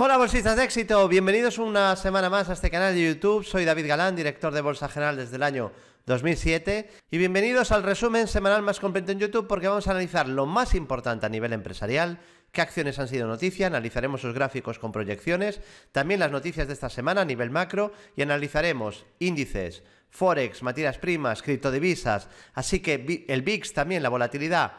Hola bolsistas de éxito, bienvenidos una semana más a este canal de YouTube. Soy David Galán, director de Bolsa General desde el año 2007 y bienvenidos al resumen semanal más completo en YouTube porque vamos a analizar lo más importante a nivel empresarial, qué acciones han sido noticia, analizaremos sus gráficos con proyecciones, también las noticias de esta semana a nivel macro y analizaremos índices, forex, materias primas, criptodivisas, así que el VIX también, la volatilidad.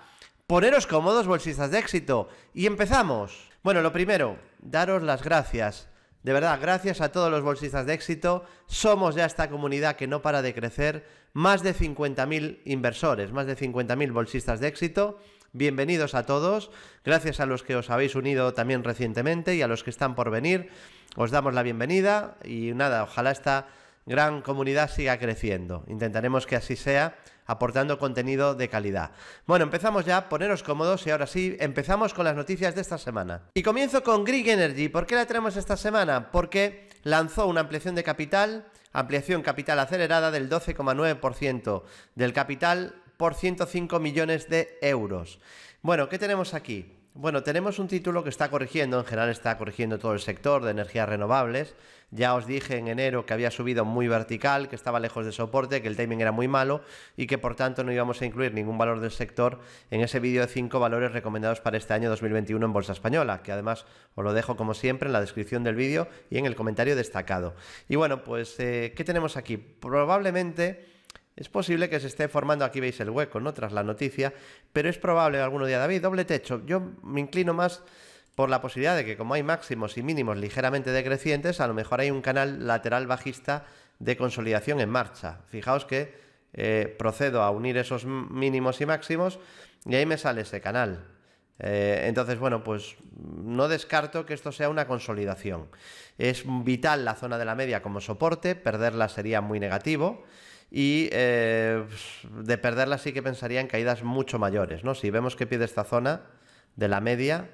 Poneros cómodos bolsistas de éxito y empezamos. Bueno, lo primero, daros las gracias. De verdad, gracias a todos los bolsistas de éxito. Somos ya esta comunidad que no para de crecer. Más de 50.000 inversores, más de 50.000 bolsistas de éxito. Bienvenidos a todos. Gracias a los que os habéis unido también recientemente y a los que están por venir. Os damos la bienvenida y nada, ojalá esta gran comunidad siga creciendo. Intentaremos que así sea aportando contenido de calidad. Bueno, empezamos ya, poneros cómodos y ahora sí, empezamos con las noticias de esta semana. Y comienzo con Green Energy. ¿Por qué la tenemos esta semana? Porque lanzó una ampliación de capital, ampliación capital acelerada del 12,9% del capital por 105 millones de euros. Bueno, ¿qué tenemos aquí? Bueno, tenemos un título que está corrigiendo, en general está corrigiendo todo el sector de energías renovables. Ya os dije en enero que había subido muy vertical, que estaba lejos de soporte, que el timing era muy malo y que por tanto no íbamos a incluir ningún valor del sector en ese vídeo de cinco valores recomendados para este año 2021 en Bolsa Española, que además os lo dejo como siempre en la descripción del vídeo y en el comentario destacado. Y bueno, pues, eh, ¿qué tenemos aquí? Probablemente es posible que se esté formando, aquí veis el hueco, ¿no? Tras la noticia, pero es probable algún día, David, doble techo. Yo me inclino más por la posibilidad de que como hay máximos y mínimos ligeramente decrecientes, a lo mejor hay un canal lateral bajista de consolidación en marcha. Fijaos que eh, procedo a unir esos mínimos y máximos y ahí me sale ese canal. Eh, entonces, bueno, pues no descarto que esto sea una consolidación. Es vital la zona de la media como soporte, perderla sería muy negativo y eh, de perderla sí que pensaría en caídas mucho mayores, ¿no? Si vemos que pide esta zona de la media,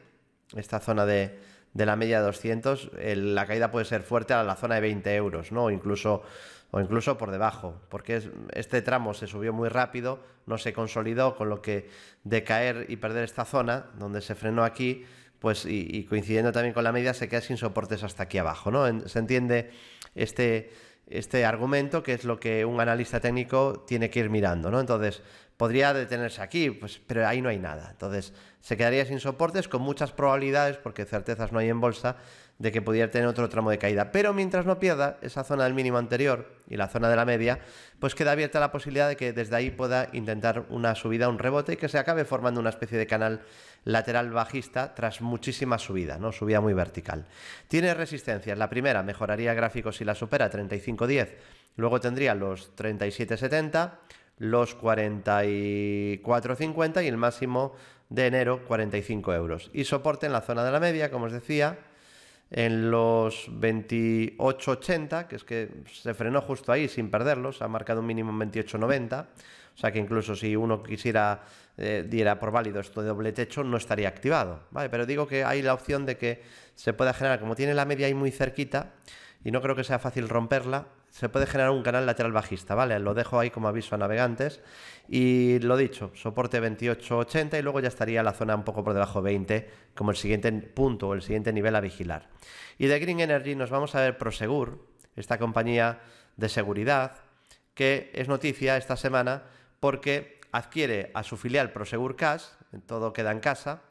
esta zona de, de la media de 200, la caída puede ser fuerte a la zona de 20 euros, ¿no? O incluso, o incluso por debajo, porque este tramo se subió muy rápido, no se consolidó, con lo que de caer y perder esta zona, donde se frenó aquí, pues y, coincidiendo también con la media, se queda sin soportes hasta aquí abajo, ¿no? se entiende este este argumento, que es lo que un analista técnico tiene que ir mirando, ¿no? Entonces, podría detenerse aquí, pues, pero ahí no hay nada. Entonces, se quedaría sin soportes con muchas probabilidades, porque certezas no hay en bolsa, de que pudiera tener otro tramo de caída. Pero mientras no pierda esa zona del mínimo anterior y la zona de la media, pues queda abierta la posibilidad de que desde ahí pueda intentar una subida, un rebote y que se acabe formando una especie de canal lateral bajista tras muchísima subida, ¿no? Subida muy vertical. Tiene resistencias. La primera mejoraría gráfico si la supera 35.10. Luego tendría los 37.70 los 44,50 y el máximo de enero 45 euros. Y soporte en la zona de la media, como os decía, en los 28.80, que es que se frenó justo ahí sin perderlos, ha marcado un mínimo en 28.90, o sea que incluso si uno quisiera, eh, diera por válido esto de doble techo, no estaría activado, ¿vale? Pero digo que hay la opción de que se pueda generar, como tiene la media ahí muy cerquita, y no creo que sea fácil romperla, se puede generar un canal lateral bajista, ¿vale? Lo dejo ahí como aviso a navegantes. Y lo dicho, soporte 28.80 y luego ya estaría la zona un poco por debajo 20 como el siguiente punto o el siguiente nivel a vigilar. Y de Green Energy nos vamos a ver Prosegur, esta compañía de seguridad, que es noticia esta semana porque adquiere a su filial Prosegur Cash, todo queda en casa,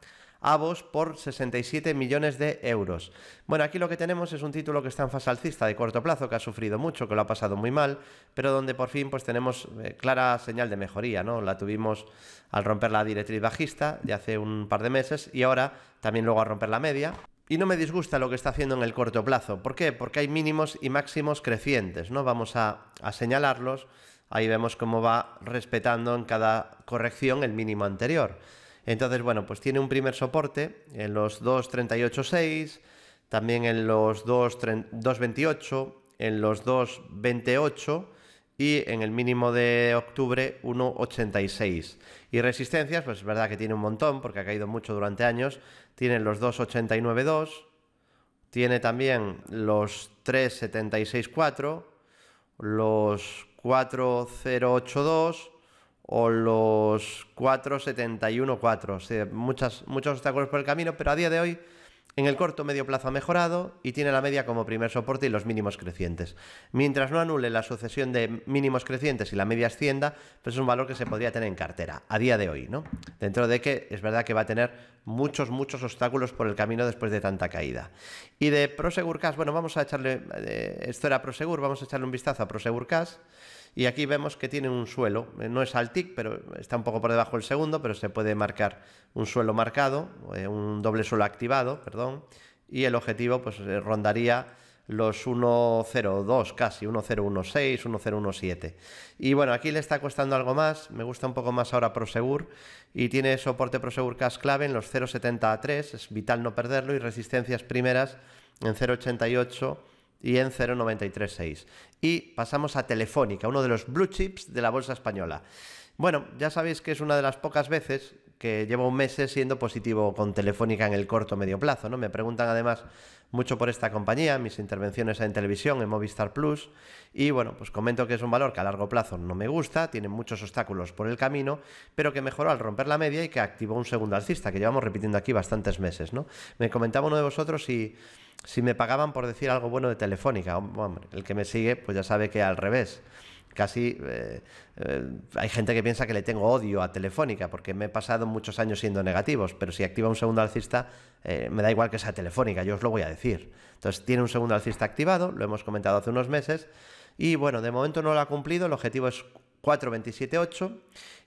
Avos por 67 millones de euros. Bueno, aquí lo que tenemos es un título que está en fase alcista de corto plazo, que ha sufrido mucho, que lo ha pasado muy mal, pero donde por fin pues tenemos eh, clara señal de mejoría, ¿no? La tuvimos al romper la directriz bajista de hace un par de meses y ahora también luego a romper la media. Y no me disgusta lo que está haciendo en el corto plazo. ¿Por qué? Porque hay mínimos y máximos crecientes, ¿no? Vamos a señalarlos. Ahí vemos cómo va respetando en cada corrección el mínimo anterior. Entonces, bueno, pues tiene un primer soporte en los 2.38.6, también en los 2.28, en los 2.28 y en el mínimo de octubre 1,86. Y resistencias, pues es verdad que tiene un montón porque ha caído mucho durante años. Tiene los 2,89,2, tiene también los 3,76,4, los 4,082 o los 4.71.4. O muchas, muchos obstáculos por el camino, pero a día de hoy en el corto medio plazo ha mejorado y tiene la media como primer soporte y los mínimos crecientes. Mientras no anule la sucesión de mínimos crecientes y la media ascienda, pues es un valor que se podría tener en cartera a día de hoy, ¿no? Dentro de que es verdad que va a tener muchos, muchos obstáculos por el camino después de tanta caída. Y de Prosegur Cash, bueno, vamos a echarle, eh, esto era Prosegur, vamos a echarle un vistazo a Prosegur Cash. Y aquí vemos que tiene un suelo, eh, no es al pero está un poco por debajo del segundo, pero se puede marcar un suelo marcado, eh, un doble suelo activado, perdón, y el objetivo pues eh, rondaría los 1.02 casi, 1.016, 1.017. Y bueno, aquí le está costando algo más, me gusta un poco más ahora Prosegur y tiene soporte Prosegur Cash Clave en los 3, es vital no perderlo y resistencias primeras en 0.88 y en 0,936. Y pasamos a Telefónica, uno de los blue chips de la bolsa española. Bueno, ya sabéis que es una de las pocas veces que llevo un mes siendo positivo con Telefónica en el corto medio plazo, ¿no? Me preguntan además mucho por esta compañía, mis intervenciones en televisión, en Movistar Plus, y bueno, pues comento que es un valor que a largo plazo no me gusta, tiene muchos obstáculos por el camino, pero que mejoró al romper la media y que activó un segundo alcista, que llevamos repitiendo aquí bastantes meses, ¿no? Me comentaba uno de vosotros y... Si si me pagaban por decir algo bueno de Telefónica. el que me sigue, pues ya sabe que al revés. Casi eh, eh, hay gente que piensa que le tengo odio a Telefónica, porque me he pasado muchos años siendo negativos, pero si activa un segundo alcista, eh, me da igual que sea Telefónica, yo os lo voy a decir. Entonces tiene un segundo alcista activado, lo hemos comentado hace unos meses, y bueno, de momento no lo ha cumplido, el objetivo es 4.27.8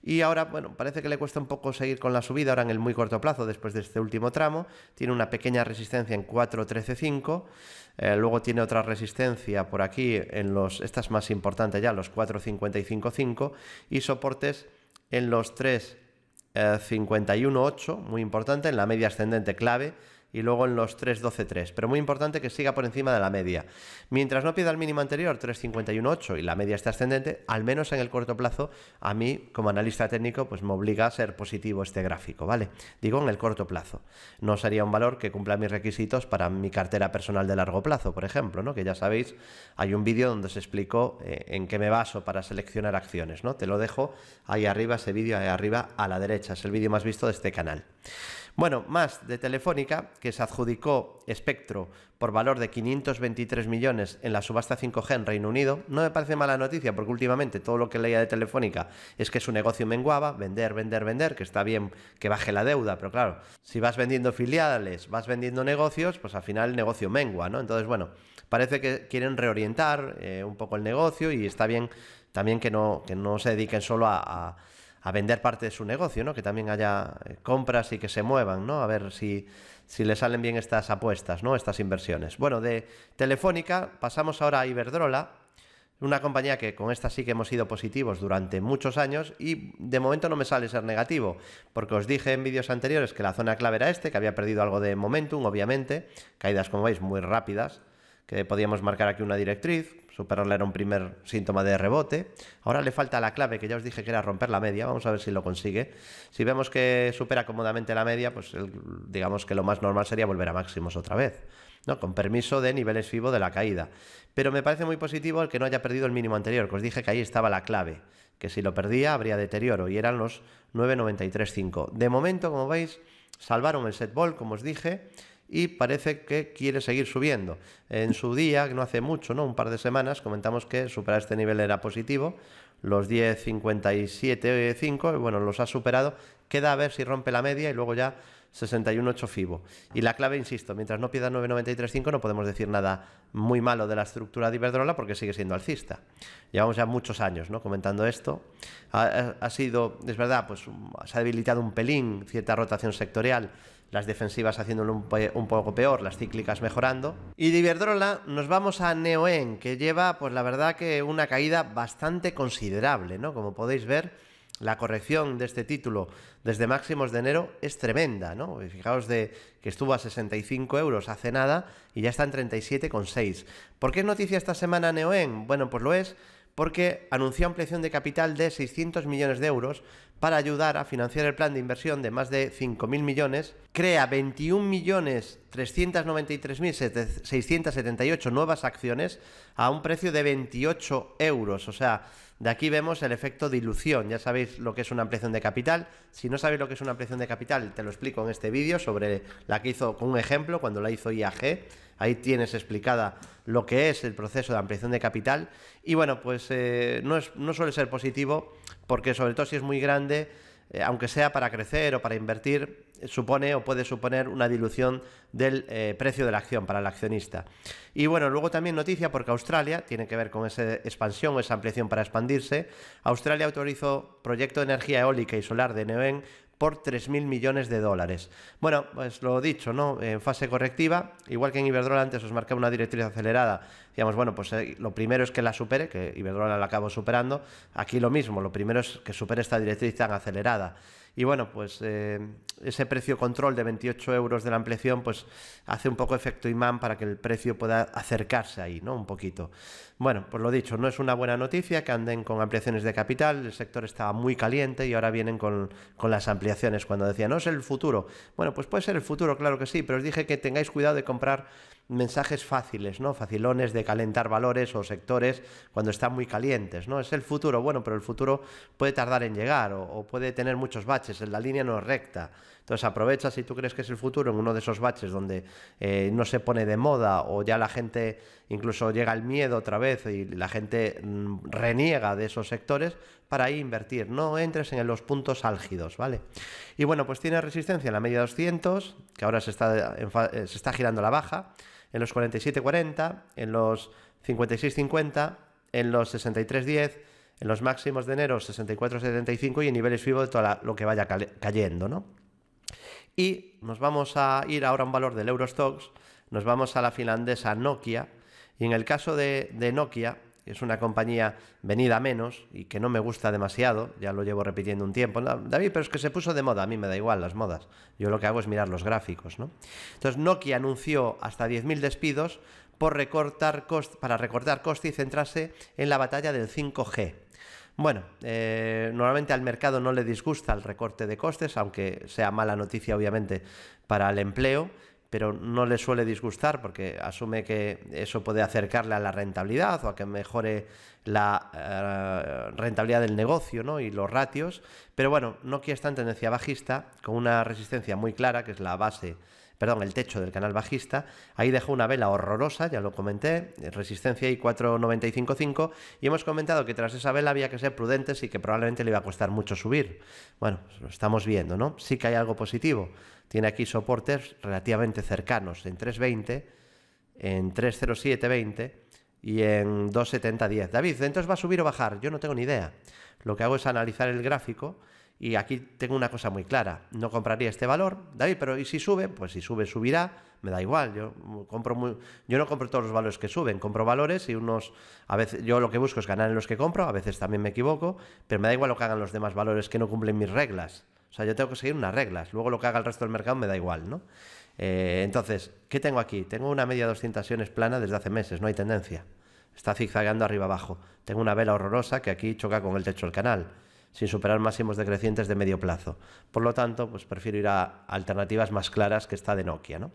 y ahora, bueno, parece que le cuesta un poco seguir con la subida ahora en el muy corto plazo después de este último tramo, tiene una pequeña resistencia en 4.13.5, eh, luego tiene otra resistencia por aquí en los, esta es más importante ya, los 4.55.5 y soportes en los 3.51.8, eh, muy importante, en la media ascendente clave y luego en los 3.12.3, pero muy importante que siga por encima de la media. Mientras no pida el mínimo anterior, 3.51.8, y la media está ascendente, al menos en el corto plazo, a mí como analista técnico, pues me obliga a ser positivo este gráfico, ¿vale? Digo en el corto plazo. No sería un valor que cumpla mis requisitos para mi cartera personal de largo plazo, por ejemplo, ¿no? Que ya sabéis, hay un vídeo donde se explicó eh, en qué me baso para seleccionar acciones, ¿no? Te lo dejo ahí arriba, ese vídeo ahí arriba a la derecha, es el vídeo más visto de este canal. Bueno, más de Telefónica, que se adjudicó espectro por valor de 523 millones en la subasta 5G en Reino Unido. No me parece mala noticia, porque últimamente todo lo que leía de Telefónica es que su negocio menguaba, vender, vender, vender, que está bien que baje la deuda, pero claro, si vas vendiendo filiales, vas vendiendo negocios, pues al final el negocio mengua, ¿no? Entonces, bueno, parece que quieren reorientar eh, un poco el negocio y está bien también que no, que no se dediquen solo a a vender parte de su negocio, ¿no? Que también haya eh, compras y que se muevan, ¿no? A ver si, si le salen bien estas apuestas, ¿no? Estas inversiones. Bueno, de Telefónica pasamos ahora a Iberdrola, una compañía que con esta sí que hemos sido positivos durante muchos años y de momento no me sale ser negativo, porque os dije en vídeos anteriores que la zona clave era este, que había perdido algo de momentum, obviamente, caídas como veis muy rápidas, que podíamos marcar aquí una directriz, Superarla era un primer síntoma de rebote. Ahora le falta la clave que ya os dije que era romper la media. Vamos a ver si lo consigue. Si vemos que supera cómodamente la media, pues digamos que lo más normal sería volver a máximos otra vez. ¿no? Con permiso de niveles FIBO de la caída. Pero me parece muy positivo el que no haya perdido el mínimo anterior, que os dije que ahí estaba la clave, que si lo perdía habría deterioro y eran los 9.93.5. De momento, como veis, salvaron el setball, como os dije, y parece que quiere seguir subiendo. En su día, no hace mucho, ¿no? un par de semanas, comentamos que superar este nivel era positivo, los 10.57.5, eh, bueno, los ha superado, queda a ver si rompe la media y luego ya 61.8 FIBO. Y la clave, insisto, mientras no pierda 9.93.5 no podemos decir nada muy malo de la estructura de Iberdrola porque sigue siendo alcista. Llevamos ya muchos años ¿no? comentando esto. Ha, ha sido, es verdad, pues se ha debilitado un pelín cierta rotación sectorial las defensivas haciéndolo un, poco peor, las cíclicas mejorando. Y de Iberdrola nos vamos a Neoen, que lleva, pues la verdad que una caída bastante considerable, ¿no? Como podéis ver, la corrección de este título desde máximos de enero es tremenda, ¿no? Fijaos de que estuvo a 65 euros hace nada y ya está en 37,6. ¿Por qué es noticia esta semana Neoen? Bueno, pues lo es porque anunció ampliación de capital de 600 millones de euros para ayudar a financiar el plan de inversión de más de 5.000 millones, crea 21.393.678 nuevas acciones a un precio de 28 euros. O sea, de aquí vemos el efecto dilución. Ya sabéis lo que es una ampliación de capital. Si no sabéis lo que es una ampliación de capital, te lo explico en este vídeo sobre la que hizo con un ejemplo cuando la hizo IAG Ahí tienes explicada lo que es el proceso de ampliación de capital. Y bueno, pues eh, no, suele ser positivo porque sobre todo si es muy grande, eh, aunque sea para crecer o para invertir, supone o puede suponer una dilución del eh, precio de la acción para el accionista. Y bueno, luego también noticia porque Australia, tiene que ver con esa expansión o esa ampliación para expandirse, Australia autorizó proyecto de energía eólica y solar de Neoen por 3.000 millones de dólares. Bueno, pues lo dicho, ¿no? En fase correctiva, igual que en Iberdrola antes os marcaba una directriz acelerada, digamos, bueno, pues eh, lo primero es que la supere, que Iberdrola la acabo superando, aquí lo mismo, lo primero es que supere esta directriz tan acelerada. Y bueno, pues eh, ese precio control de 28 euros de la ampliación, pues hace un poco efecto imán para que el precio pueda acercarse ahí, ¿no? Un poquito. Bueno, pues lo dicho, no es una buena noticia que anden con ampliaciones de capital, el sector estaba muy caliente y ahora vienen con, las ampliaciones cuando decían, no es el futuro. Bueno, pues puede ser el futuro, claro que sí, pero os dije que tengáis cuidado de comprar mensajes fáciles, ¿no? Facilones de calentar valores o sectores cuando están muy calientes, ¿no? Es el futuro, bueno, pero el futuro puede tardar en llegar o, o puede tener muchos baches, la línea no es recta. Entonces aprovecha si tú crees que es el futuro en uno de esos baches donde eh, no se pone de moda o ya la gente incluso llega el miedo otra vez y la gente mm, reniega de esos sectores para ahí invertir. No entres en los puntos álgidos, ¿vale? Y bueno, pues tiene resistencia en la media 200, que ahora se está, eh, se está girando la baja, en los 47.40, en los 56.50, en los 63.10 en los máximos de enero 64 75 y en niveles vivos de todo lo que vaya cayendo, ¿no? Y nos vamos a ir ahora a un valor del Eurostox, nos vamos a la finlandesa Nokia. Y en el caso de, Nokia, Nokia, es una compañía venida menos y que no me gusta demasiado, ya lo llevo repitiendo un tiempo. David, pero es que se puso de moda, a mí me da igual las modas. Yo lo que hago es mirar los gráficos, ¿no? Entonces Nokia anunció hasta 10.000 despidos por recortar cost para recortar costes y centrarse en la batalla del 5G. Bueno, eh, normalmente al mercado no le disgusta el recorte de costes, aunque sea mala noticia obviamente para el empleo, pero no le suele disgustar porque asume que eso puede acercarle a la rentabilidad o a que mejore la eh, rentabilidad del negocio y los ratios. Pero bueno, Nokia está en tendencia bajista con una resistencia muy clara, que es la base perdón, el techo del canal bajista. Ahí dejó una vela horrorosa, ya lo comenté, resistencia I495.5 y hemos comentado que tras esa vela había que ser prudentes y que probablemente le iba a costar mucho subir. Bueno, pues lo estamos viendo, ¿no? Sí que hay algo positivo. Tiene aquí soportes relativamente cercanos, en 3.20, en 3.07.20 y en 2.70.10. David, ¿entonces va a subir o bajar? Yo no tengo ni idea. Lo que hago es analizar el gráfico y aquí tengo una cosa muy clara, no compraría este valor, David, pero ¿y si sube? Pues si sube, subirá, me da igual, yo, compro yo no compro todos los valores que suben, compro valores y unos, a veces yo lo que busco es ganar en los que compro, a veces también me equivoco, pero me da igual lo que hagan los demás valores que no cumplen mis reglas. O sea, yo tengo que seguir unas reglas, luego lo que haga el resto del mercado me da igual, ¿no? Eh, entonces, ¿qué tengo aquí? Tengo una media 200 acciones plana desde hace meses, no hay tendencia. Está zigzagando arriba abajo. Tengo una vela horrorosa que aquí choca con el techo del canal sin superar máximos decrecientes de medio plazo. Por lo tanto, pues prefiero ir a alternativas más claras que está de Nokia. ¿no?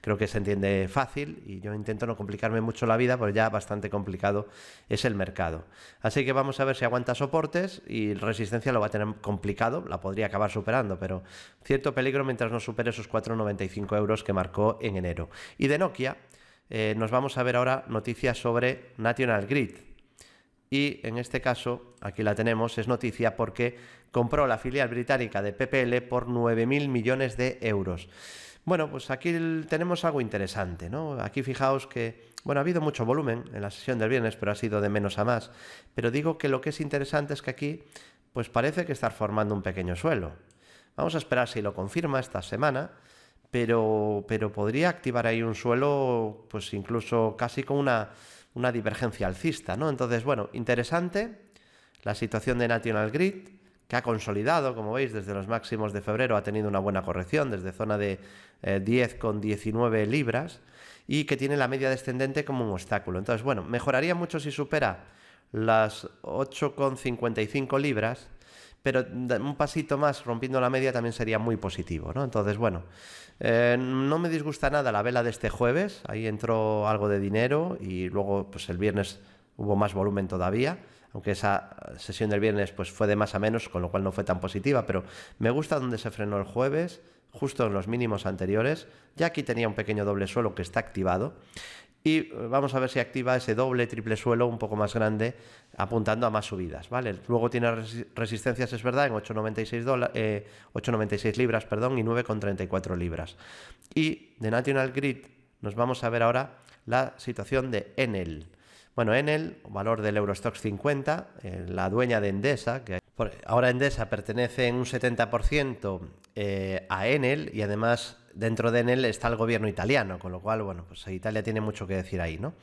Creo que se entiende fácil y yo intento no complicarme mucho la vida, porque ya bastante complicado es el mercado. Así que vamos a ver si aguanta soportes y resistencia lo va a tener complicado, la podría acabar superando, pero cierto peligro mientras no supere esos 4,95 euros que marcó en enero. Y de Nokia eh, nos vamos a ver ahora noticias sobre National Grid y en este caso, aquí la tenemos, es noticia porque compró la filial británica de PPL por 9.000 millones de euros. Bueno, pues aquí tenemos algo interesante, ¿no? Aquí fijaos que, bueno, ha habido mucho volumen en la sesión del viernes, pero ha sido de menos a más. Pero digo que lo que es interesante es que aquí, pues parece que está formando un pequeño suelo. Vamos a esperar si lo confirma esta semana, pero, pero podría activar ahí un suelo, pues incluso casi con una una divergencia alcista, ¿no? Entonces, bueno, interesante la situación de National Grid, que ha consolidado, como veis, desde los máximos de febrero ha tenido una buena corrección, desde zona de 10,19 eh, con libras, y que tiene la media descendente como un obstáculo. Entonces, bueno, mejoraría mucho si supera las 8,55 libras, pero un pasito más rompiendo la media también sería muy positivo, ¿no? Entonces, bueno, eh, no me disgusta nada la vela de este jueves, ahí entró algo de dinero y luego pues el viernes hubo más volumen todavía, aunque esa sesión del viernes pues fue de más a menos, con lo cual no fue tan positiva, pero me gusta donde se frenó el jueves, justo en los mínimos anteriores, ya aquí tenía un pequeño doble suelo que está activado y eh, vamos a ver si activa ese doble, triple suelo un poco más grande, apuntando a más subidas, ¿vale? Luego tiene resistencias, es verdad, en 8,96 eh, libras perdón, y 9,34 libras. Y de National Grid nos vamos a ver ahora la situación de Enel. Bueno, Enel, valor del Eurostox 50, eh, la dueña de Endesa, que ahora Endesa pertenece en un 70% a Enel y además dentro de Enel está el gobierno italiano, con lo cual, bueno, pues Italia tiene mucho que decir ahí, ¿no?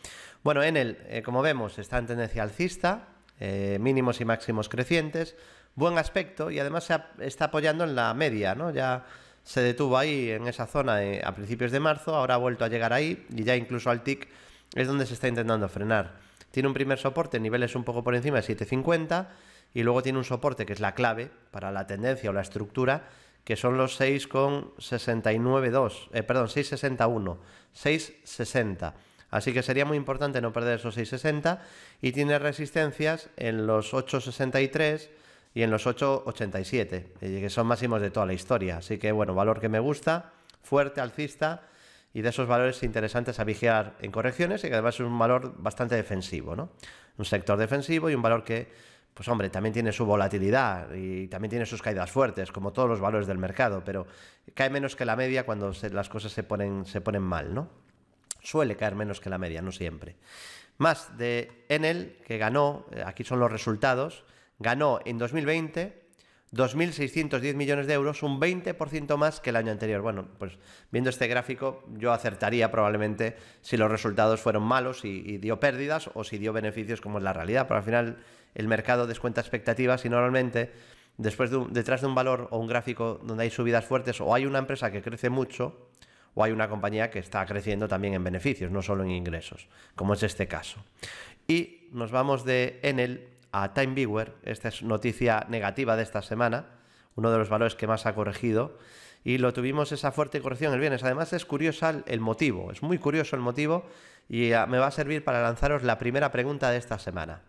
Bueno, Enel, eh, como vemos, está en tendencia alcista, eh, mínimos y máximos crecientes, buen aspecto y además se está apoyando en la media, ¿no? Ya se detuvo ahí en esa zona eh, a principios de marzo, ahora ha vuelto a llegar ahí y ya incluso al TIC es donde se está intentando frenar. Tiene un primer soporte, niveles un poco por encima de 750 y luego tiene un soporte que es la clave para la tendencia o la estructura que son los 6,692, eh, perdón, 6,61, 6,60. Así que sería muy importante no perder esos 6,60 y tiene resistencias en los 8,63 y en los 8,87, eh, que son máximos de toda la historia. Así que bueno, valor que me gusta, fuerte, alcista y de esos valores interesantes a vigilar en correcciones y que además es un valor bastante defensivo, ¿no? Un sector defensivo y un valor que pues hombre, también tiene su volatilidad y también tiene sus caídas fuertes, como todos los valores del mercado, pero cae menos que la media cuando las cosas se ponen, se ponen mal, ¿no? Suele caer menos que la media, no siempre. Más de Enel, que ganó, eh, aquí son los resultados, ganó en 2020 2.610 millones de euros, un 20% más que el año anterior. Bueno, pues viendo este gráfico yo acertaría probablemente si los resultados fueron malos y, dio pérdidas o si dio beneficios como es la realidad, pero al final el mercado descuenta expectativas y normalmente después de detrás de un valor o un gráfico donde hay subidas fuertes o hay una empresa que crece mucho o hay una compañía que está creciendo también en beneficios, no solo en ingresos, como es este caso. Y nos vamos de en Enel a Time Viewer. Esta es noticia negativa de esta semana, uno de los valores que más ha corregido. Y lo tuvimos esa fuerte corrección el viernes. Además es curioso el motivo, es muy curioso el motivo y ah, me va a servir para lanzaros la primera pregunta de esta semana.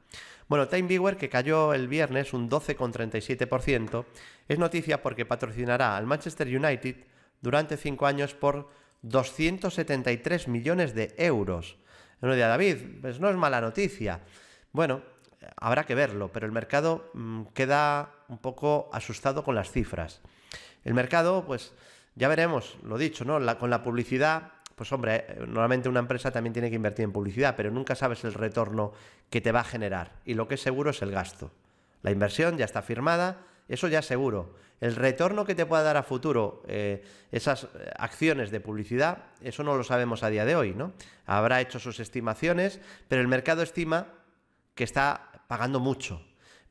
Bueno, Time Viewer, que cayó el viernes un 12,37%, es noticia porque patrocinará al Manchester United durante cinco años por 273 millones de euros. No David, pues no es mala noticia. Bueno, habrá que verlo, pero el mercado mm, queda un poco asustado con las cifras. El mercado, pues ya veremos, lo dicho, ¿no? con la publicidad, pues hombre, eh, normalmente una empresa también tiene que invertir en publicidad, pero nunca sabes el retorno que te va a generar. Y lo que es seguro es el gasto. La inversión ya está firmada, eso ya es seguro. El retorno que te pueda dar a futuro eh, esas eh, acciones de publicidad, eso no lo sabemos a día de hoy, ¿no? Habrá hecho sus estimaciones, pero el mercado estima que está pagando mucho.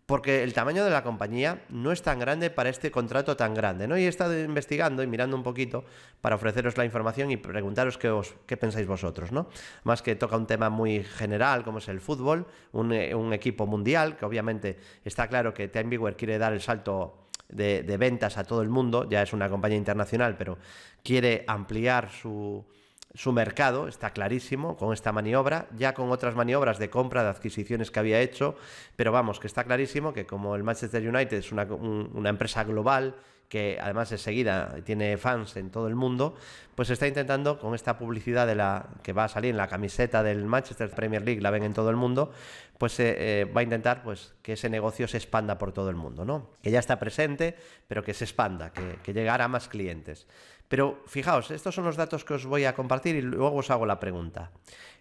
Porque el tamaño de la compañía no es tan grande para este contrato tan grande, ¿no? Y he estado investigando y mirando un poquito para ofreceros la información y preguntaros qué, pensáis vosotros, ¿no? Más que toca un tema muy general como es el fútbol, un, eh, equipo mundial, que obviamente está claro que Time quiere dar el salto de ventas a todo el mundo, ya es una compañía internacional, pero quiere ampliar su, su mercado, está clarísimo, con esta maniobra, ya con otras maniobras de compra, de adquisiciones que había hecho, pero vamos, que está clarísimo que como el Manchester United es una, empresa global, que además es seguida, tiene fans en todo el mundo, pues está intentando con esta publicidad de la que va a salir en la camiseta del Manchester Premier League, la ven en todo el mundo, pues eh, eh, va a intentar pues, que ese negocio se expanda por todo el mundo, ¿no? Que ya está presente, pero que se expanda, que, que llegara a más clientes. Pero fijaos, estos son los datos que os voy a compartir y luego os hago la pregunta.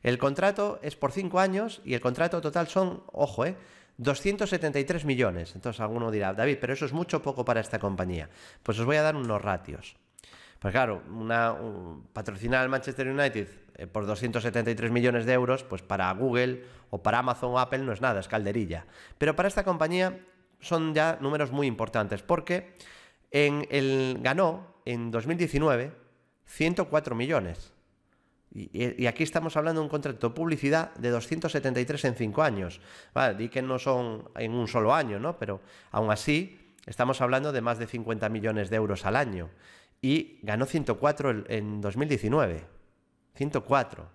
El contrato es por 5 años y el contrato total son, ojo, 273 eh, millones. Entonces alguno dirá, David, pero eso es mucho poco para esta compañía. Pues os voy a dar unos ratios. Pues claro, patrocinar al Manchester United eh, por 273 millones de euros, pues para Google o para Amazon o Apple no es nada, es calderilla. Pero para esta compañía son ya números muy importantes porque en el, ganó en 2019 104 millones. Y, aquí estamos hablando de un contrato de publicidad de 273 en 5 años. Vale, di que no son en un solo año, ¿no? Pero aún así estamos hablando de más de 50 millones de euros al año. Y ganó 104 en 2019. 104.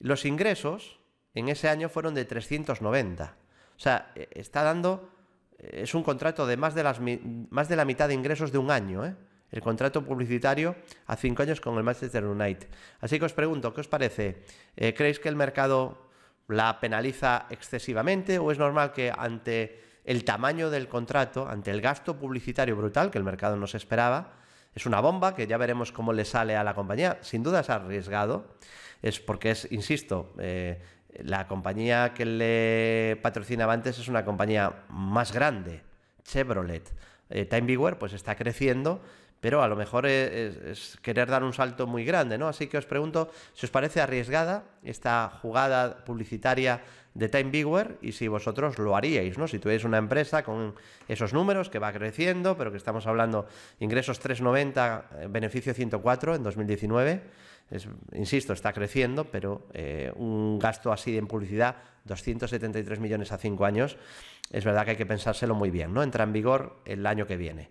Los ingresos en ese año fueron de 390. O sea, e, está dando... Es un contrato de más de, las, más de la mitad de ingresos de un año, ¿eh? el contrato publicitario a cinco años con el Manchester United. Así que os pregunto, ¿qué os parece? Eh, ¿Creéis que el mercado la penaliza excesivamente o es normal que ante el tamaño del contrato, ante el gasto publicitario brutal que el mercado nos esperaba, es una bomba que ya veremos cómo le sale a la compañía. Sin duda ha arriesgado, es porque es, insisto, eh, la compañía que le patrocinaba antes es una compañía más grande, Chevrolet. Eh, Time vigor, pues está creciendo pero a lo mejor e, es, querer dar un salto muy grande, ¿no? Así que os pregunto si os parece arriesgada esta jugada publicitaria de Time bigware y si vosotros lo haríais, ¿no? Si tuvierais una empresa con esos números que va creciendo, pero que estamos hablando ingresos 390, eh, beneficio 104 en 2019. insisto, está creciendo, pero eh, un gasto así en publicidad, 273 millones a 5 años, es verdad que hay que pensárselo muy bien, ¿no? Entra en vigor el año que viene.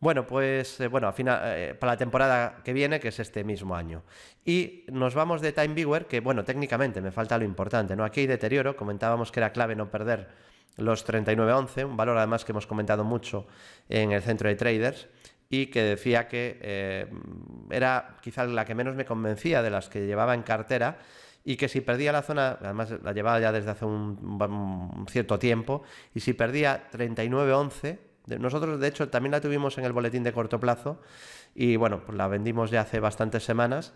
Bueno, pues eh, bueno, final, eh, para la temporada que viene, que es este mismo año. Y nos vamos de Time Viewer, que bueno, técnicamente me falta lo importante, ¿no? Aquí hay deterioro, comentábamos que era clave no perder los 39.11, un valor además que hemos comentado mucho en el centro de traders y que decía que eh, era quizás la que menos me convencía de las que llevaba en cartera y que si perdía la zona, además la llevaba ya desde hace un, un cierto tiempo, y si perdía 39.11 nosotros, de hecho, también la tuvimos en el boletín de corto plazo y bueno, pues la vendimos ya hace bastantes semanas.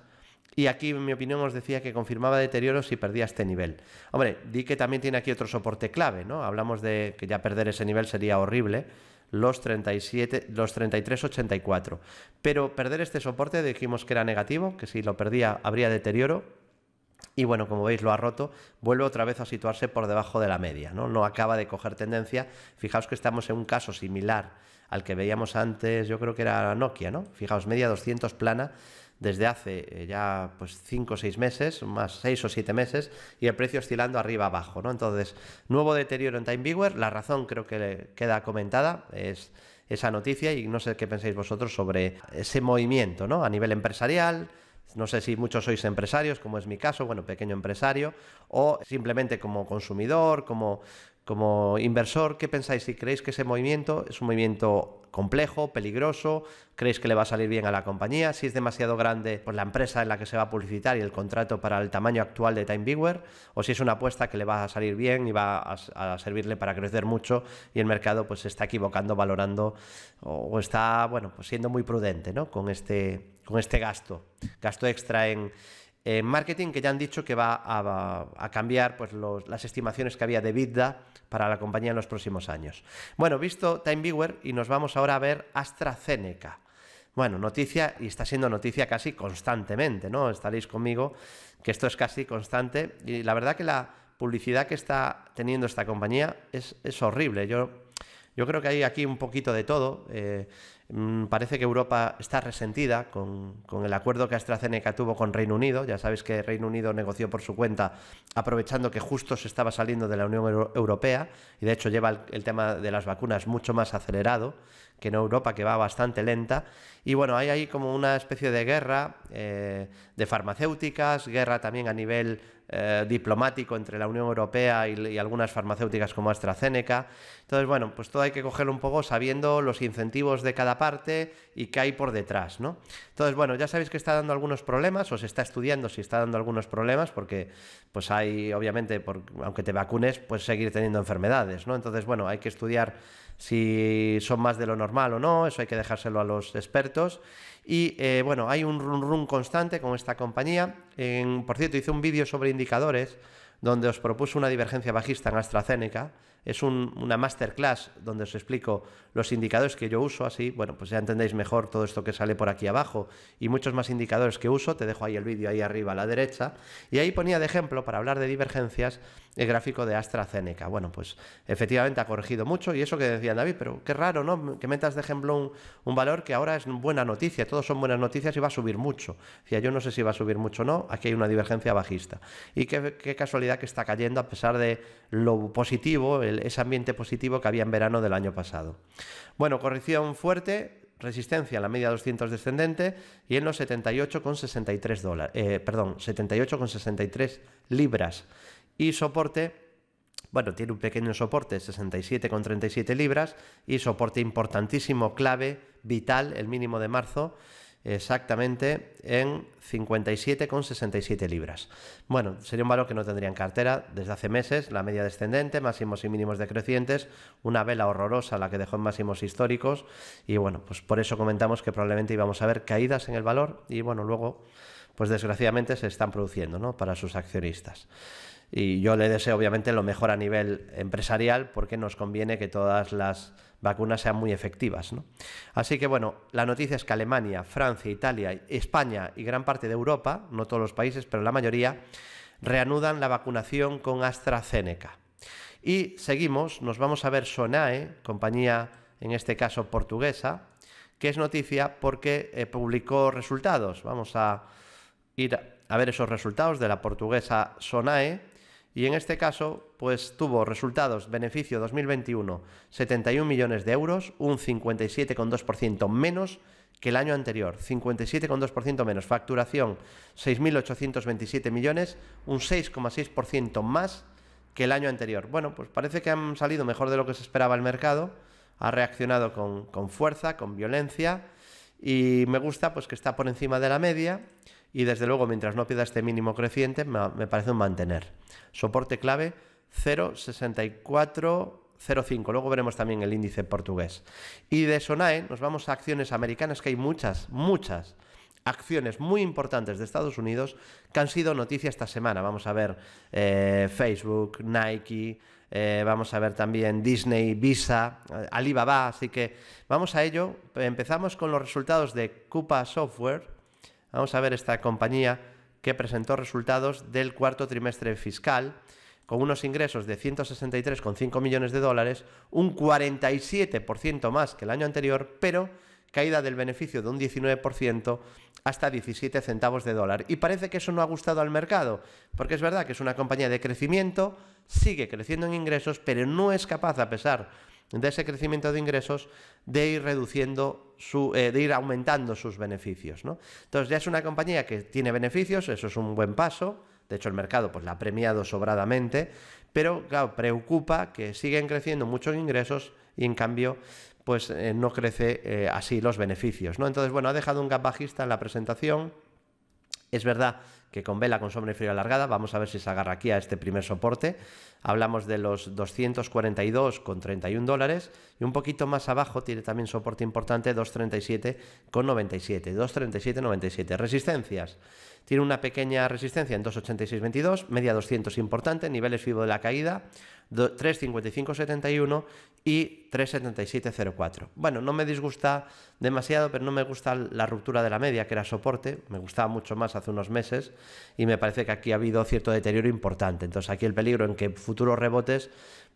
Y aquí, en mi opinión, os decía que confirmaba deterioro si perdía este nivel. Hombre, di que también tiene aquí otro soporte clave, ¿no? Hablamos de que ya perder ese nivel sería horrible, los 37, los 33.84. Pero perder este soporte dijimos que era negativo, que si lo perdía habría deterioro, y bueno, como veis, lo ha roto, vuelve otra vez a situarse por debajo de la media, ¿no? acaba de coger tendencia. Fijaos que estamos en un caso similar al que veíamos antes, yo creo que era Nokia, ¿no? Fijaos, media 200 plana desde hace eh, ya pues 5 o 6 meses, más 6 o 7 meses, y el precio oscilando arriba abajo, ¿no? Entonces, nuevo deterioro en Time Viewer, la razón creo que queda comentada, es esa noticia y no sé qué pensáis vosotros sobre ese movimiento, ¿no? A nivel empresarial, no sé si muchos sois empresarios, como es mi caso, bueno, pequeño empresario, o simplemente como consumidor, como, como inversor, ¿qué pensáis? Si creéis que ese movimiento es un movimiento complejo, peligroso, creéis que le va a salir bien a la compañía, si es demasiado grande por pues, la empresa en la que se va a publicitar y el contrato para el tamaño actual de TimeViewer, o si es una apuesta que le va a salir bien y va a, servirle para crecer mucho y el mercado pues se está equivocando, valorando o, está, bueno, pues siendo muy prudente, ¿no? Con este con este gasto, gasto extra en, marketing que ya han dicho que va a, cambiar pues, las estimaciones que había de Vidda para la compañía en los próximos años. Bueno, visto Time Viewer y nos vamos ahora a ver AstraZeneca. Bueno, noticia y está siendo noticia casi constantemente, ¿no? Estaréis conmigo que esto es casi constante y la verdad que la publicidad que está teniendo esta compañía es, horrible. Yo, yo creo que hay aquí un poquito de todo. Eh, Mm, parece que Europa está resentida con, el acuerdo que AstraZeneca tuvo con Reino Unido. Ya sabéis que Reino Unido negoció por su cuenta, aprovechando que justo se estaba saliendo de la Unión Europea, y de hecho lleva el, tema de las vacunas mucho más acelerado que en Europa, que va bastante lenta. Y bueno, hay ahí como una especie de guerra eh, de farmacéuticas, guerra también a nivel eh, diplomático entre la Unión Europea y, algunas farmacéuticas como AstraZeneca. Entonces, bueno, pues todo hay que cogerlo un poco sabiendo los incentivos de cada parte y qué hay por detrás, ¿no? Entonces, bueno, ya sabéis que está dando algunos problemas, o se está estudiando si está dando algunos problemas, porque pues hay, obviamente, aunque te vacunes, puedes seguir teniendo enfermedades, ¿no? Entonces, bueno, hay que estudiar si son más de lo normal o no, eso hay que dejárselo a los expertos. Y eh, bueno, hay un run constante con esta compañía. por cierto, hice un vídeo sobre indicadores donde os propuso una divergencia bajista en AstraZeneca. Es una masterclass donde os explico los indicadores que yo uso, así, bueno, pues ya entendéis mejor todo esto que sale por aquí abajo y muchos más indicadores que uso. Te dejo ahí el vídeo ahí arriba a la derecha. Y ahí ponía de ejemplo, para hablar de divergencias, el gráfico de AstraZeneca. Bueno, pues efectivamente ha corregido mucho y eso que decía David, pero qué raro, ¿no? Que metas de ejemplo un, valor que ahora es buena noticia, todos son buenas noticias y va a subir mucho. Decía, yo no sé si va a subir mucho o no, aquí hay una divergencia bajista. Y qué, casualidad que está cayendo a pesar de lo positivo, ese ambiente positivo que había en verano del año pasado. Bueno, corrección fuerte, resistencia a la media 200 descendente y en los 78,63 dólares, eh, perdón, 78,63 libras y soporte bueno, tiene un pequeño soporte, 67,37 libras, y soporte importantísimo, clave, vital, el mínimo de marzo, exactamente en 57,67 libras. Bueno, sería un valor que no tendría en cartera desde hace meses, la media descendente, máximos y mínimos decrecientes, una vela horrorosa la que dejó en máximos históricos, y bueno, pues por eso comentamos que probablemente íbamos a ver caídas en el valor, y bueno, luego pues desgraciadamente se están produciendo, ¿no? Para sus accionistas. Y yo le deseo obviamente lo mejor a nivel empresarial porque nos conviene que todas las vacunas sean muy efectivas. Así que bueno, la noticia es que Alemania, Francia, Italia, España y gran parte de Europa, no todos los países, pero la mayoría, reanudan la vacunación con AstraZeneca. Y seguimos, nos vamos a ver Sonae, compañía en este caso portuguesa, que es noticia porque eh, publicó resultados. Vamos a ir a ver esos resultados de la portuguesa Sonae y en este caso pues tuvo resultados beneficio 2021 71 millones de euros, un 57,2% menos que el año anterior, 57,2% menos, facturación 6.827 millones, un 6,6% más que el año anterior. Bueno, pues parece que han salido mejor de lo que se esperaba el mercado, ha reaccionado con, con fuerza, con violencia y me gusta pues que está por encima de la media y desde luego mientras no pierda este mínimo creciente me parece un mantener. Soporte clave 0,6405. Luego veremos también el índice portugués. Y de Sonae nos vamos a acciones americanas que hay muchas, muchas acciones muy importantes de Estados Unidos que han sido noticia esta semana. Vamos a ver eh, Facebook, Nike, eh, vamos a ver también Disney, Visa, Alibaba, así que vamos a ello. Empezamos con los resultados de Coupa Software, Vamos a ver esta compañía que presentó resultados del cuarto trimestre fiscal con unos ingresos de 163,5 millones de dólares, un 47% más que el año anterior, pero caída del beneficio de un 19% hasta 17 centavos de dólar. Y parece que eso no ha gustado al mercado, porque es verdad que es una compañía de crecimiento, sigue creciendo en ingresos, pero no es capaz, a pesar de ese crecimiento de ingresos, de ir reduciendo su, eh, de ir aumentando sus beneficios. ¿no? Entonces ya es una compañía que tiene beneficios, eso es un buen paso. De hecho, el mercado pues, la ha premiado sobradamente, pero claro, preocupa que siguen creciendo muchos ingresos y en cambio pues eh, no crece eh, así los beneficios. ¿no? Entonces, bueno, ha dejado un gap bajista en la presentación. Es verdad que con vela, con sombra y frío alargada. Vamos a ver si se agarra aquí a este primer soporte. Hablamos de los 242,31 dólares y un poquito más abajo tiene también soporte importante 237,97. 237,97. Resistencias. Tiene una pequeña resistencia en 286,22, media 200 importante, niveles vivo de la caída. 35571 y 37704. Bueno, no me disgusta demasiado, pero no me gusta la ruptura de la media, que era soporte, me gustaba mucho más hace unos meses y me parece que aquí ha habido cierto deterioro importante. Entonces aquí el peligro en que futuros rebotes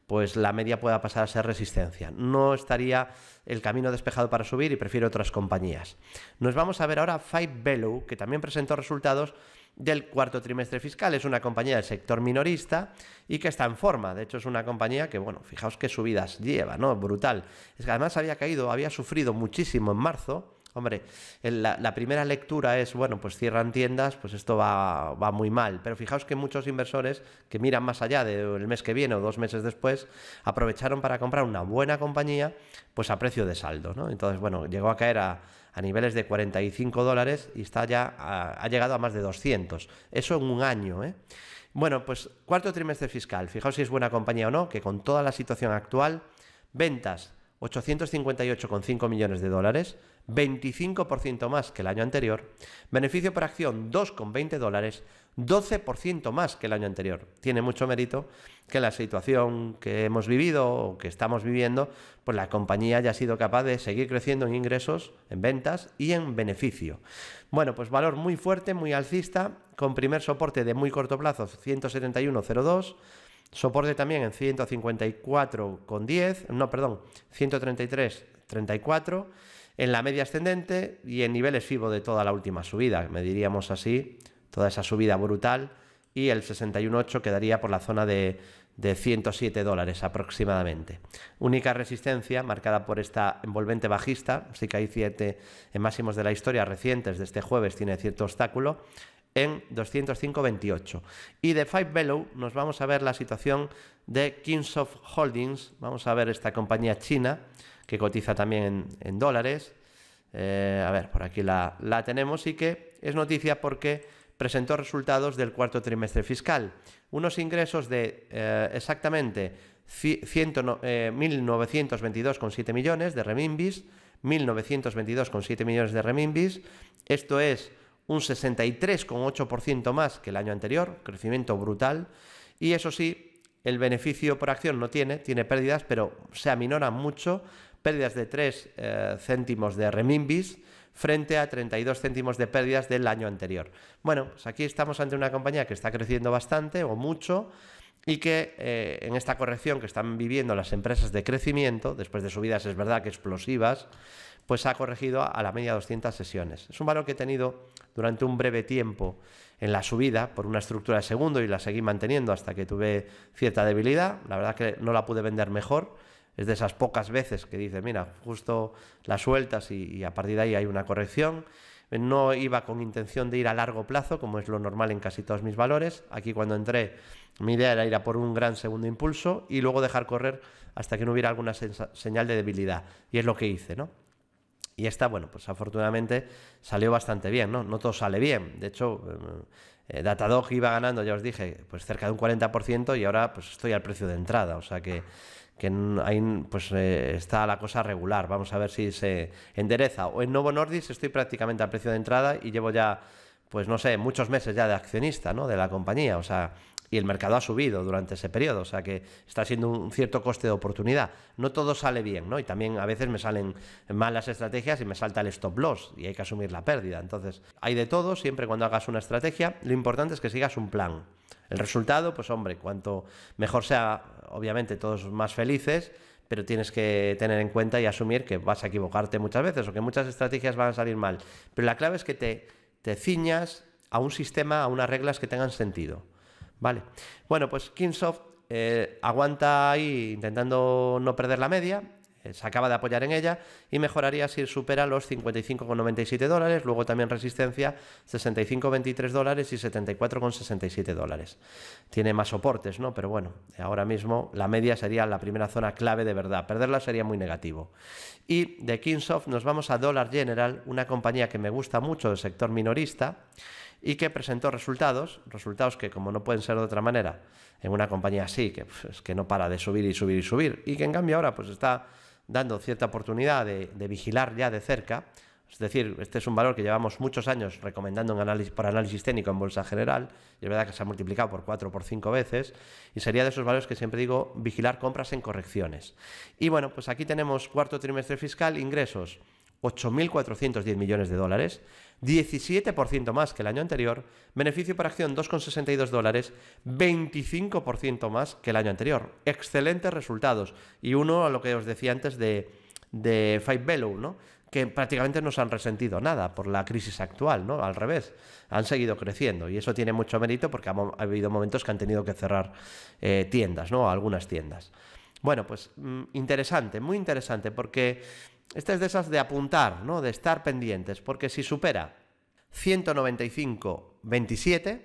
pues la media pueda pasar a ser resistencia. No estaría el camino despejado para subir y prefiero otras compañías. Nos vamos a ver ahora Five Below, que también presentó resultados del cuarto trimestre fiscal. Es una compañía del sector minorista y que está en forma. De hecho, es una compañía que, bueno, fijaos qué subidas lleva, ¿no? Brutal. Es que además había caído, había sufrido muchísimo en marzo hombre, la, primera lectura es, bueno, pues cierran tiendas, pues esto va, muy mal. Pero fijaos que muchos inversores que miran más allá del mes que viene o dos meses después, aprovecharon para comprar una buena compañía, pues a precio de saldo, ¿no? Entonces, bueno, llegó a caer a, niveles de 45 dólares y está ya, ha llegado a más de 200. Eso en un año, ¿eh? Bueno, pues cuarto trimestre fiscal. Fijaos si es buena compañía o no, que con toda la situación actual, ventas 858,5 millones de dólares, 25% más que el año anterior, beneficio por acción 2,20 dólares, 12% más que el año anterior. Tiene mucho mérito que la situación que hemos vivido o que estamos viviendo, pues la compañía haya sido capaz de seguir creciendo en ingresos, en ventas y en beneficio. Bueno, pues valor muy fuerte, muy alcista, con primer soporte de muy corto plazo 171,02. Soporte también en 154,10, no, perdón, 133,34 en la media ascendente y en niveles FIBO de toda la última subida, me diríamos así toda esa subida brutal y el 61.8 quedaría por la zona de, 107 dólares aproximadamente. Única resistencia marcada por esta envolvente bajista, así que hay 7 en máximos de la historia recientes de este jueves, tiene cierto obstáculo, en 205.28. Y de Five Below nos vamos a ver la situación de of Holdings, vamos a ver esta compañía china que cotiza también en, dólares. Eh, a ver, por aquí la, tenemos y que es noticia porque presentó resultados del cuarto trimestre fiscal. Unos ingresos de eh, exactamente 1.922,7 eh, millones de remimbis, 1.922,7 millones de remimbis. Esto es un 63,8% más que el año anterior, crecimiento brutal. Y eso sí, el beneficio por acción no tiene, tiene pérdidas, pero se aminora mucho pérdidas de 3 eh, céntimos de Remimbis frente a 32 céntimos de pérdidas del año anterior. Bueno, pues aquí estamos ante una compañía que está creciendo bastante o mucho y que eh, en esta corrección que están viviendo las empresas de crecimiento, después de subidas es verdad que explosivas, pues ha corregido a la media 200 sesiones. Es un valor que he tenido durante un breve tiempo en la subida por una estructura de segundo y la seguí manteniendo hasta que tuve cierta debilidad. La verdad que no la pude vender mejor es de esas pocas veces que dice mira, justo las sueltas y, a partir de ahí hay una corrección. No iba con intención de ir a largo plazo, como es lo normal en casi todos mis valores. Aquí cuando entré, mi idea era ir a por un gran segundo impulso y luego dejar correr hasta que no hubiera alguna señal de debilidad. Y es lo que hice, ¿no? Y esta, bueno, pues afortunadamente salió bastante bien, ¿no? No todo sale bien. De hecho, eh, eh, Datadog iba ganando, ya os dije, pues cerca de un 40% y ahora pues estoy al precio de entrada. O sea que que ahí pues eh, está la cosa regular. Vamos a ver si se endereza. O en Novo Nordis estoy prácticamente al precio de entrada y llevo ya, pues no sé, muchos meses ya de accionista, ¿no? De la compañía. O sea, y el mercado ha subido durante ese periodo, o sea que está siendo un cierto coste de oportunidad. No todo sale bien, ¿no? Y también a veces me salen malas estrategias y me salta el stop loss y hay que asumir la pérdida. Entonces, hay de todo, siempre cuando hagas una estrategia, lo importante es que sigas un plan. El resultado, pues hombre, cuanto mejor sea, obviamente todos más felices, pero tienes que tener en cuenta y asumir que vas a equivocarte muchas veces o que muchas estrategias van a salir mal. Pero la clave es que te, te ciñas a un sistema, a unas reglas que tengan sentido. Vale. Bueno, pues Kingsoft eh, aguanta ahí intentando no perder la media eh, se acaba de apoyar en ella y mejoraría si supera los 55,97 dólares, luego también resistencia 65,23 dólares y 74,67 dólares. Tiene más soportes, ¿no? Pero bueno, ahora mismo la media sería la primera zona clave de verdad, perderla sería muy negativo. Y de Kingsoft nos vamos a Dollar General, una compañía que me gusta mucho del sector minorista y que presentó resultados, resultados que como no pueden ser de otra manera, en una compañía así, que, pues, que no para de subir y subir y subir, y que en cambio ahora pues está dando cierta oportunidad de, vigilar ya de cerca. Es decir, este es un valor que llevamos muchos años recomendando análisis, por análisis técnico en bolsa general, y es verdad que se ha multiplicado por cuatro o por cinco veces, y sería de esos valores que siempre digo vigilar compras en correcciones. Y bueno, pues aquí tenemos cuarto trimestre fiscal, ingresos 8.410 millones de dólares, 17% más que el año anterior, beneficio por acción 2,62 dólares, 25% más que el año anterior. Excelentes resultados. Y uno a lo que os decía antes de, de Five ¿no? que prácticamente no se han resentido nada por la crisis actual, ¿no? Al revés, han seguido creciendo y eso tiene mucho mérito porque ha, habido momentos que han tenido que cerrar eh, tiendas, ¿no? Algunas tiendas. Bueno, pues mm, interesante, muy interesante porque esta es de esas de apuntar, ¿no? De estar pendientes, porque si supera 195.27,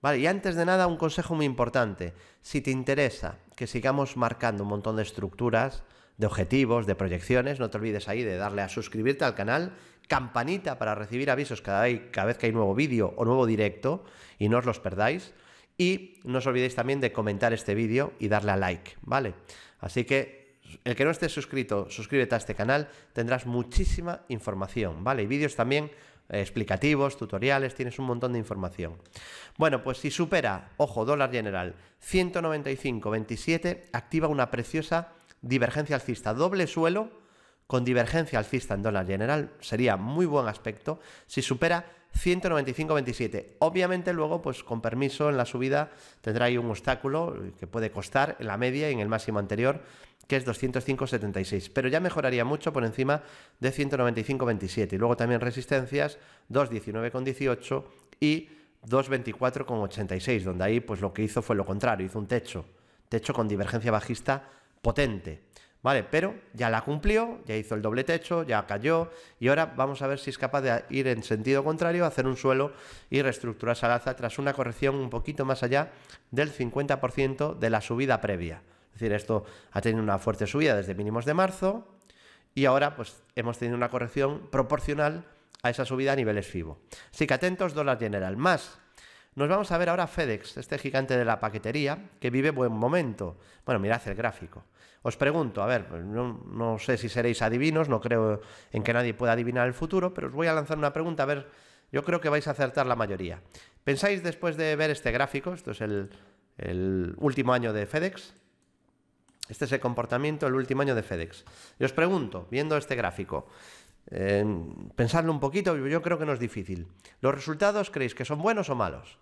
¿vale? Y antes de nada, un consejo muy importante. Si te interesa que sigamos marcando un montón de estructuras, de objetivos, de proyecciones, no te olvides ahí de darle a suscribirte al canal, campanita para recibir avisos cada, cada vez que hay nuevo vídeo o nuevo directo y no os los perdáis. Y no os olvidéis también de comentar este vídeo y darle a like, ¿vale? Así que el que no esté suscrito, suscríbete a este canal, tendrás muchísima información, ¿vale? Y vídeos también eh, explicativos, tutoriales, tienes un montón de información. Bueno, pues si supera, ojo, dólar general, 195.27, activa una preciosa divergencia alcista, doble suelo con divergencia alcista en dólar general, sería muy buen aspecto. Si supera 195.27. Obviamente luego, pues con permiso en la subida tendrá ahí un obstáculo que puede costar en la media y en el máximo anterior, que es 205.76. Pero ya mejoraría mucho por encima de 195.27. Y luego también resistencias 219.18 y 224.86, donde ahí pues lo que hizo fue lo contrario, hizo un techo, techo con divergencia bajista potente. ¿vale? Pero ya la cumplió, ya hizo el doble techo, ya cayó y ahora vamos a ver si es capaz de ir en sentido contrario, hacer un suelo y reestructurar esa tras una corrección un poquito más allá del 50% de la subida previa. Es decir, esto ha tenido una fuerte subida desde mínimos de marzo y ahora pues hemos tenido una corrección proporcional a esa subida a niveles FIBO. Así que atentos, dólar general, más nos vamos a ver ahora FedEx, este gigante de la paquetería, que vive buen momento. Bueno, mirad el gráfico. Os pregunto, a ver, pues no, no, sé si seréis adivinos, no creo en que nadie pueda adivinar el futuro, pero os voy a lanzar una pregunta, a ver, yo creo que vais a acertar la mayoría. ¿Pensáis después de ver este gráfico, esto es el, último año de FedEx? Este es el comportamiento del último año de FedEx. Y os pregunto, viendo este gráfico, eh, pensadlo un poquito, yo creo que no es difícil. ¿Los resultados creéis que son buenos o malos?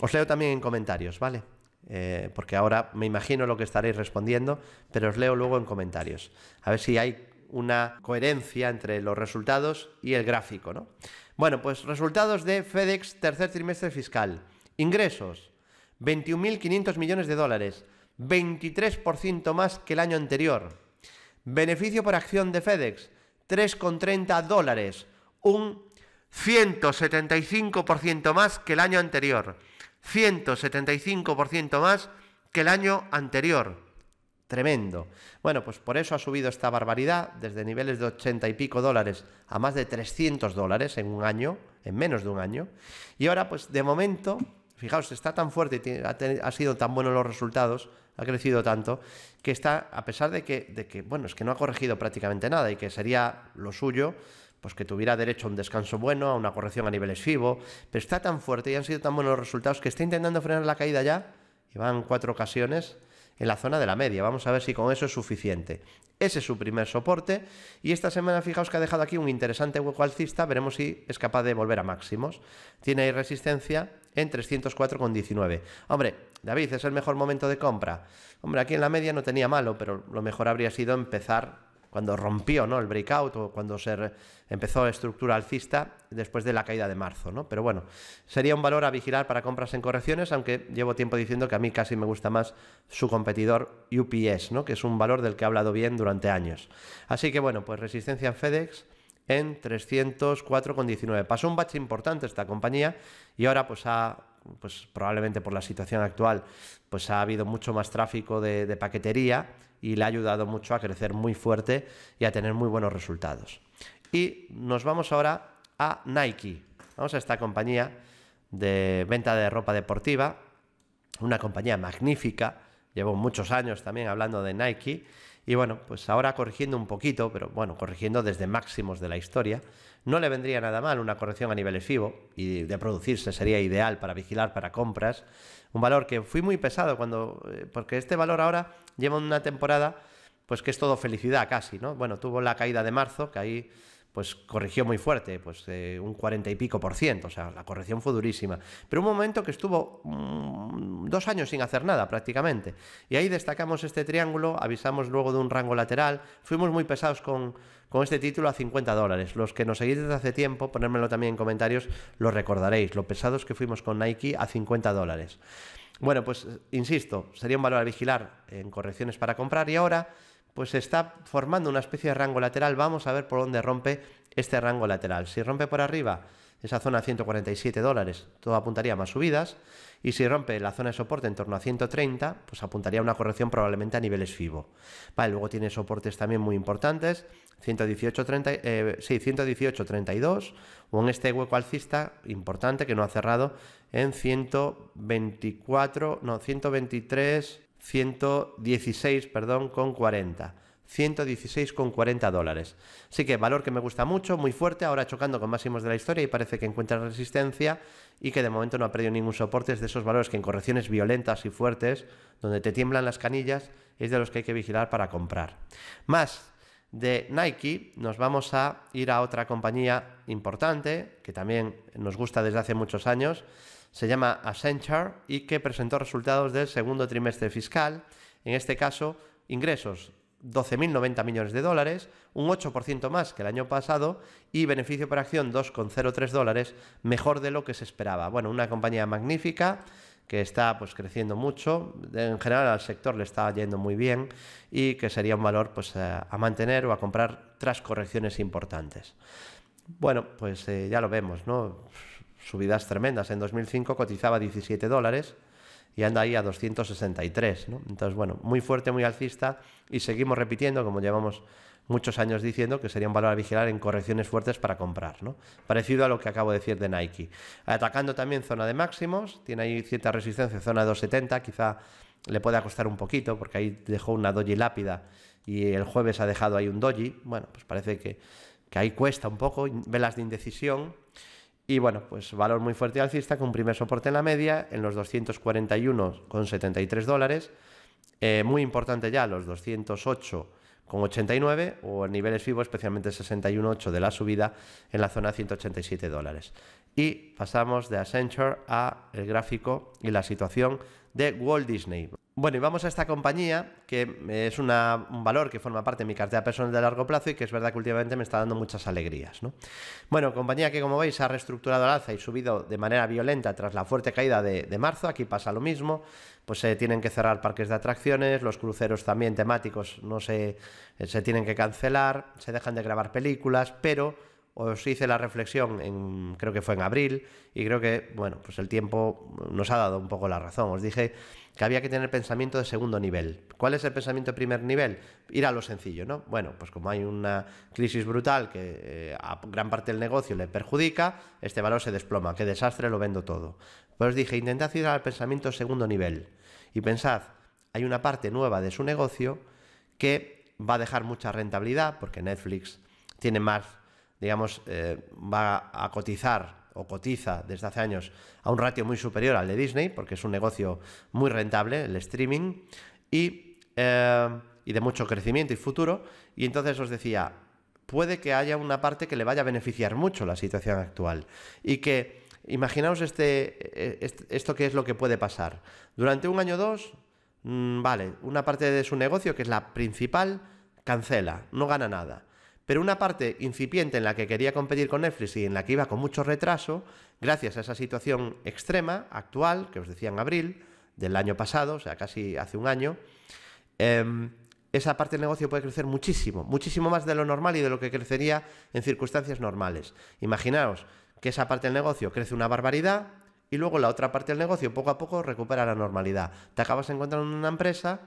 Os leo también en comentarios, ¿vale? Eh, porque ahora me imagino lo que estaréis respondiendo, pero os leo luego en comentarios. A ver si hay una coherencia entre los resultados y el gráfico, Bueno, pues resultados de FedEx tercer trimestre fiscal. Ingresos, 21.500 millones de dólares, 23% más que el año anterior. Beneficio por acción de FedEx, 3,30 dólares, un 175% más que el año anterior. 175% más que el año anterior. Tremendo. Bueno, pues por eso ha subido esta barbaridad desde niveles de 80 y pico dólares a más de 300 dólares en un año, en menos de un año. Y ahora, pues de momento, fijaos, está tan fuerte, y ha, sido tan bueno los resultados, ha crecido tanto, que está, a pesar de que, de que, bueno, es que no ha corregido prácticamente nada y que sería lo suyo, pues que tuviera derecho a un descanso bueno, a una corrección a niveles FIBO, pero está tan fuerte y han sido tan buenos los resultados que está intentando frenar la caída ya, y van cuatro ocasiones en la zona de la media. Vamos a ver si con eso es suficiente. Ese es su primer soporte y esta semana fijaos que ha dejado aquí un interesante hueco alcista, veremos si es capaz de volver a máximos. Tiene ahí resistencia en 304,19. Hombre, David, es el mejor momento de compra. Hombre, aquí en la media no tenía malo, pero lo mejor habría sido empezar cuando rompió ¿no? el breakout o cuando se empezó estructura alcista después de la caída de marzo. ¿no? Pero bueno, sería un valor a vigilar para compras en correcciones, aunque llevo tiempo diciendo que a mí casi me gusta más su competidor UPS, ¿no? que es un valor del que he hablado bien durante años. Así que bueno, pues resistencia en FedEx en 304,19. Pasó un bache importante esta compañía y ahora pues ha pues probablemente por la situación actual, pues ha habido mucho más tráfico de paquetería y le ha ayudado mucho a crecer muy fuerte y a tener muy buenos resultados. Y nos vamos ahora a Nike. Vamos a esta compañía de venta de ropa deportiva, una compañía magnífica. Llevo muchos años también hablando de Nike. Y bueno, pues ahora corrigiendo un poquito, pero bueno, corrigiendo desde máximos de la historia, no le vendría nada mal una corrección a niveles FIBO y de producirse sería ideal para vigilar para compras. Un valor que fui muy pesado cuando, eh, porque este valor ahora lleva una temporada pues que es todo felicidad casi, ¿no? Bueno, tuvo la caída de marzo, que ahí pues corrigió muy fuerte, pues un 40 y pico por ciento, o sea, la corrección fue durísima. Pero un momento que estuvo mm, dos años sin hacer nada prácticamente. Y ahí destacamos este triángulo, avisamos luego de un rango lateral, fuimos muy pesados con, con este título a 50 dólares. Los que nos seguís desde hace tiempo, ponérmelo también en comentarios, lo recordaréis, lo pesados que fuimos con Nike a 50 dólares. Bueno, pues insisto, sería un valor a vigilar en correcciones para comprar y ahora pues está formando una especie de rango lateral. Vamos a ver por dónde rompe este rango lateral. Si rompe por arriba, esa zona 147 dólares, todo apuntaría a más subidas. Y si rompe la zona de soporte en torno a 130, pues apuntaría a una corrección probablemente a niveles FIBO. Vale, luego tiene soportes también muy importantes, 118, eh, sí, o en este hueco alcista importante que no ha cerrado en 124, no, 123, 116, perdón, con 40. 116,40 dólares. Así que valor que me gusta mucho, muy fuerte, ahora chocando con máximos de la historia y parece que encuentra resistencia y que de momento no ha perdido ningún soporte. Es de esos valores que en correcciones violentas y fuertes, donde te tiemblan las canillas, es de los que hay que vigilar para comprar. Más de Nike nos vamos a ir a otra compañía importante que también nos gusta desde hace muchos años se llama Accenture y que presentó resultados del segundo trimestre fiscal, en este caso ingresos 12.090 millones de dólares, un 8% más que el año pasado y beneficio por acción 2,03 dólares, mejor de lo que se esperaba. Bueno, una compañía magnífica que está pues creciendo mucho, en general al sector le está yendo muy bien y que sería un valor pues eh, a mantener o a comprar tras correcciones importantes. Bueno, pues eh, ya lo vemos, ¿no? subidas tremendas. En 2005 cotizaba 17 dólares y anda ahí a 263. Entonces, bueno, muy fuerte, muy alcista y seguimos repitiendo, como llevamos muchos años diciendo, que sería un valor a vigilar en correcciones fuertes para comprar. ¿no? Parecido a lo que acabo de decir de Nike. Atacando también zona de máximos, tiene ahí cierta resistencia, zona de 270, quizá le pueda costar un poquito porque ahí dejó una doji lápida y el jueves ha dejado ahí un doji. Bueno, pues parece que, que ahí cuesta un poco, velas de indecisión y bueno, pues valor muy fuerte alcista con primer soporte en la media en los 241,73 dólares. Eh, muy importante ya los 208,89 o en niveles FIBO, especialmente 61,8 de la subida en la zona 187 dólares. Y pasamos de Accenture a el gráfico y la situación de Walt Disney. Bueno, y vamos a esta compañía, que es un valor que forma parte de mi cartera personal de largo plazo y que es verdad que últimamente me está dando muchas alegrías. ¿no? Bueno, compañía que como veis ha reestructurado al alza y subido de manera violenta tras la fuerte caída de, marzo, aquí pasa lo mismo, pues se tienen que cerrar parques de atracciones, los cruceros también temáticos no se, se tienen que cancelar, se dejan de grabar películas, pero os hice la reflexión en creo que fue en abril y creo que bueno pues el tiempo nos ha dado un poco la razón os dije que había que tener pensamiento de segundo nivel. ¿Cuál es el pensamiento de primer nivel? Ir a lo sencillo, ¿no? Bueno, pues como hay una crisis brutal que eh, a gran parte del negocio le perjudica, este valor se desploma, qué desastre, lo vendo todo. Pues dije, intentad ir al pensamiento de segundo nivel y pensad, hay una parte nueva de su negocio que va a dejar mucha rentabilidad, porque Netflix tiene más, digamos, eh, va a cotizar o cotiza desde hace años a un ratio muy superior al de Disney, porque es un negocio muy rentable, el streaming, y, eh, y de mucho crecimiento y futuro. Y entonces os decía, puede que haya una parte que le vaya a beneficiar mucho la situación actual. Y que, imaginaos este, e, e, esto que es lo que puede pasar. Durante un año o dos, mm, vale, una parte de su negocio, que es la principal, cancela, no gana nada. Pero una parte incipiente en la que quería competir con Netflix y en la que iba con mucho retraso, gracias a esa situación extrema actual, que os decía en abril del año pasado, o sea, casi hace un año, em, esa parte del negocio puede crecer muchísimo, muchísimo más de lo normal y de lo que crecería en circunstancias normales. Imaginaos que esa parte del negocio crece una barbaridad y luego la otra parte del negocio poco a poco recupera la normalidad. Te acabas encontrando una empresa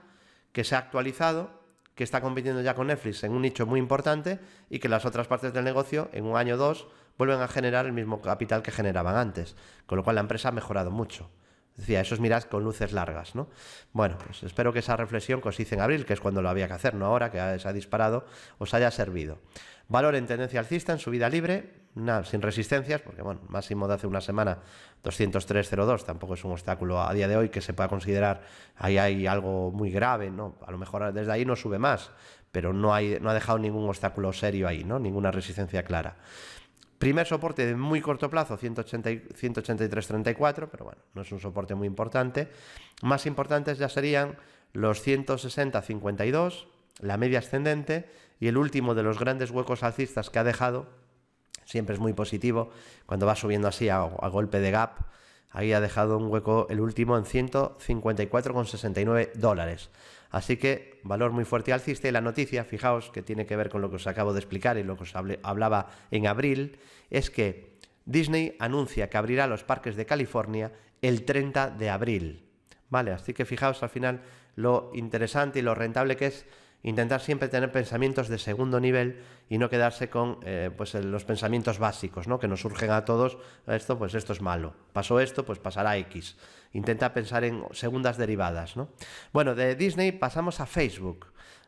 que se ha actualizado que está compitiendo ya con Netflix en un nicho muy importante y que las otras partes del negocio en un año o dos vuelven a generar el mismo capital que generaban antes, con lo cual la empresa ha mejorado mucho. Decía, eso es mirar con luces largas, ¿no? Bueno, pues espero que esa reflexión que os hice en abril, que es cuando lo había que hacer, no ahora, que se ha disparado, os haya servido. Valor en tendencia alcista, en subida libre, sin resistencias, porque bueno, máximo de hace una semana 203.02, tampoco es un obstáculo a día de hoy que se pueda considerar ahí hay algo muy grave, ¿no? A lo mejor desde ahí no sube más, pero no, hay, no ha dejado ningún obstáculo serio ahí, ¿no? Ninguna resistencia clara. Primer soporte de muy corto plazo, 183.34, pero bueno, no es un soporte muy importante. Más importantes ya serían los 160.52, la media ascendente y el último de los grandes huecos alcistas que ha dejado, siempre es muy positivo. Cuando va subiendo así a, golpe de gap, ahí ha dejado un hueco el último en 154,69 dólares. Así que valor muy fuerte alcista y la noticia, fijaos que tiene que ver con lo que os acabo de explicar y lo que os hablaba en abril, es que Disney anuncia que abrirá los parques de California el 30 de abril. Vale, así que fijaos al final lo interesante y lo rentable que es intentar siempre tener pensamientos de segundo nivel y no quedarse con eh, pues los pensamientos básicos, ¿no? Que nos surgen a todos, esto, pues esto es malo, pasó esto, pues pasará X. Intenta pensar en segundas derivadas, ¿no? Bueno, de Disney pasamos a Facebook.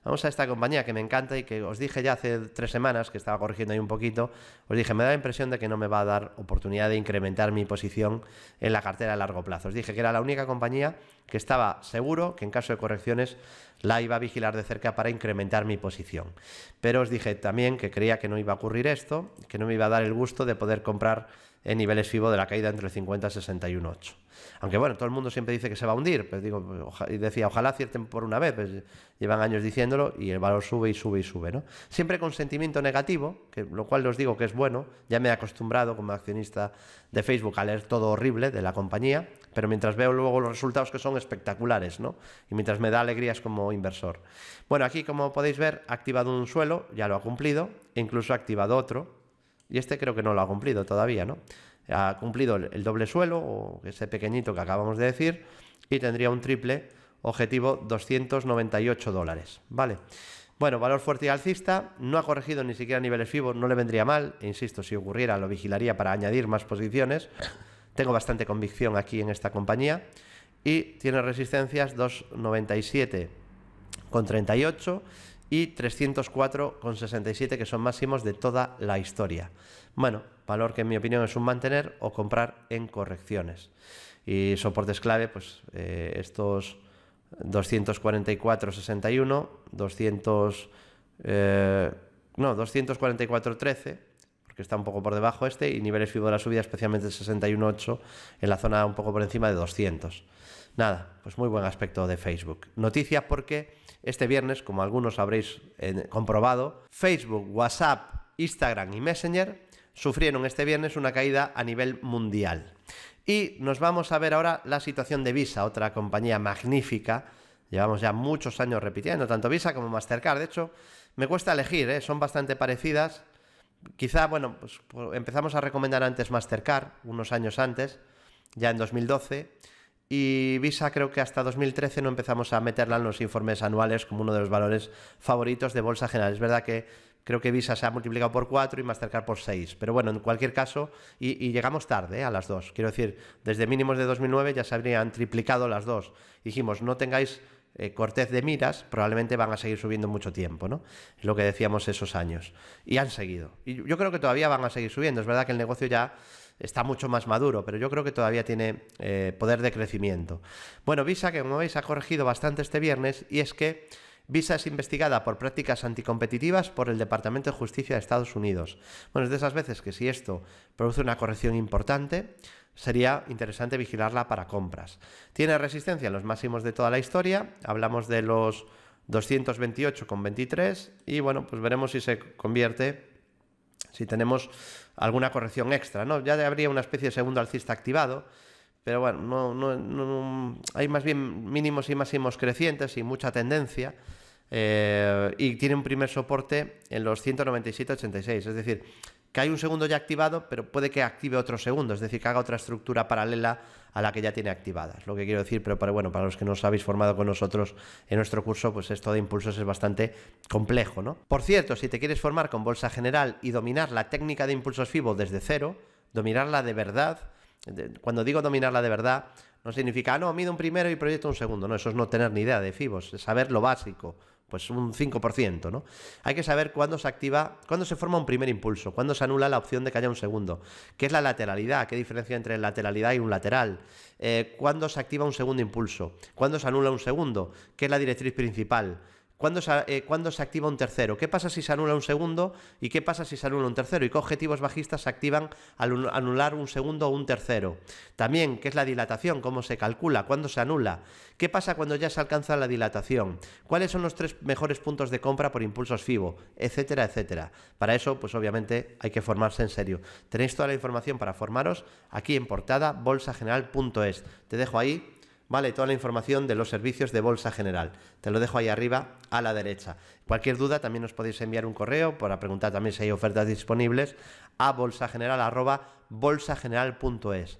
Vamos a esta compañía que me encanta y que os dije ya hace tres semanas, que estaba corrigiendo ahí un poquito, os dije, me da la impresión de que no me va a dar oportunidad de incrementar mi posición en la cartera a largo plazo. Os dije que era la única compañía que estaba seguro que en caso de correcciones la iba a vigilar de cerca para incrementar mi posición. Pero os dije también que creía que no iba a ocurrir esto, que no me iba a dar el gusto de poder comprar en niveles FIBO de la caída entre el 50 y 61,8. Aunque bueno, todo el mundo siempre dice que se va a hundir, pero pues digo, y decía, ojalá acierten por una vez, pues llevan años diciéndolo y el valor sube y sube y sube, ¿no? Siempre con sentimiento negativo, que, lo cual os digo que es bueno, ya me he acostumbrado como accionista de Facebook a leer todo horrible de la compañía, pero mientras veo luego los resultados que son espectaculares, ¿no? Y mientras me da alegrías como inversor. Bueno, aquí como podéis ver, ha activado un suelo, ya lo ha cumplido, e incluso ha activado otro, y este creo que no lo ha cumplido todavía, ¿no? Ha cumplido el doble suelo, o ese pequeñito que acabamos de decir, y tendría un triple objetivo 298 dólares, ¿vale? Bueno, valor fuerte y alcista, no ha corregido ni siquiera niveles FIBO, no le vendría mal, insisto, si ocurriera lo vigilaría para añadir más posiciones. Tengo bastante convicción aquí en esta compañía y tiene resistencias 297 con 38 y 304,67 que son máximos de toda la historia. Bueno, valor que en mi opinión es un mantener o comprar en correcciones. Y soportes clave, pues eh, estos 244,61, 200... Eh, no, 244,13 porque está un poco por debajo este, y niveles FIBO de la subida, especialmente 61.8, en la zona un poco por encima de 200. Nada, pues muy buen aspecto de Facebook. Noticias porque este viernes, como algunos habréis eh, comprobado, Facebook, WhatsApp, Instagram y Messenger sufrieron este viernes una caída a nivel mundial. Y nos vamos a ver ahora la situación de Visa, otra compañía magnífica. Llevamos ya muchos años repitiendo, tanto Visa como Mastercard. De hecho, me cuesta elegir, ¿eh? son bastante parecidas. Quizá, bueno, pues, pues empezamos a recomendar antes Mastercard, unos años antes, ya en 2012 y Visa creo que hasta 2013 no empezamos a meterla en los informes anuales como uno de los valores favoritos de Bolsa General. Es verdad que creo que Visa se ha multiplicado por cuatro y Mastercard por seis. pero bueno, en cualquier caso, y, llegamos tarde eh, a las dos. Quiero decir, desde mínimos de 2009 ya se habrían triplicado las dos. Dijimos, no tengáis eh, cortez de miras, probablemente van a seguir subiendo mucho tiempo, ¿no? Es lo que decíamos esos años. Y han seguido. Y yo creo que todavía van a seguir subiendo. Es verdad que el negocio ya está mucho más maduro, pero yo creo que todavía tiene eh, poder de crecimiento. Bueno, Visa, que como veis ha corregido bastante este viernes, y es que Visa es investigada por prácticas anticompetitivas por el Departamento de Justicia de Estados Unidos. Bueno, es de esas veces que si esto produce una corrección importante, sería interesante vigilarla para compras. Tiene resistencia en los máximos de toda la historia, hablamos de los 228,23 y bueno, pues veremos si se convierte si tenemos alguna corrección extra, ¿no? Ya habría una especie de segundo alcista activado, pero bueno, no, no, hay más bien mínimos y máximos crecientes y mucha tendencia. Eh, y tiene un primer soporte en los 197.86, es decir, que hay un segundo ya activado, pero puede que active otro segundo, es decir, que haga otra estructura paralela a la que ya tiene activada. Es lo que quiero decir, pero para, bueno, para los que no os habéis formado con nosotros en nuestro curso, pues esto de impulsos es bastante complejo, ¿no? Por cierto, si te quieres formar con bolsa general y dominar la técnica de impulsos FIBO desde cero, dominarla de verdad, cuando digo dominarla de verdad, no significa, ah, no, mido un primero y proyecto un segundo, no, eso es no tener ni idea de FIBOs, es saber lo básico, pues un 5%, ¿no? Hay que saber cuándo se activa, cuándo se forma un primer impulso, cuándo se anula la opción de que haya un segundo, qué es la lateralidad, qué diferencia entre lateralidad y un lateral, eh, cuándo se activa un segundo impulso, cuándo se anula un segundo, qué es la directriz principal, eh, ¿Cuándo se, activa un tercero? ¿Qué pasa si se anula un segundo? ¿Y qué pasa si se anula un tercero? ¿Y qué objetivos bajistas se activan al anular un segundo o un tercero? También, ¿qué es la dilatación? ¿Cómo se calcula? ¿Cuándo se anula? ¿Qué pasa cuando ya se alcanza la dilatación? ¿Cuáles son los tres mejores puntos de compra por impulsos FIBO? Etcétera, etcétera. Para eso, pues obviamente hay que formarse en serio. Tenéis toda la información para formaros aquí en portada bolsageneral.es. Te dejo ahí ¿vale? Toda la información de los servicios de Bolsa General. Te lo dejo ahí arriba a la derecha. Cualquier duda también os podéis enviar un correo para preguntar también si hay ofertas disponibles a bolsageneral@bolsageneral.es.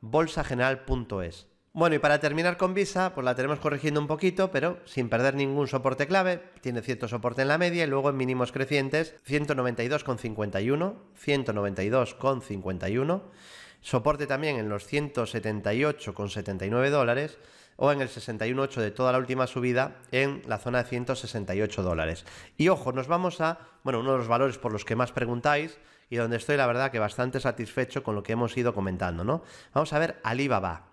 bolsageneral.es Bueno, y para terminar con Visa, pues la tenemos corrigiendo un poquito, pero sin perder ningún soporte clave. Tiene cierto soporte en la media y luego en mínimos crecientes 192,51, 192,51 soporte también en los 178,79 dólares o en el 61,8 de toda la última subida en la zona de 168 dólares. Y ojo, nos vamos a, bueno, uno de los valores por los que más preguntáis y donde estoy la verdad que bastante satisfecho con lo que hemos ido comentando, ¿no? Vamos a ver Alibaba,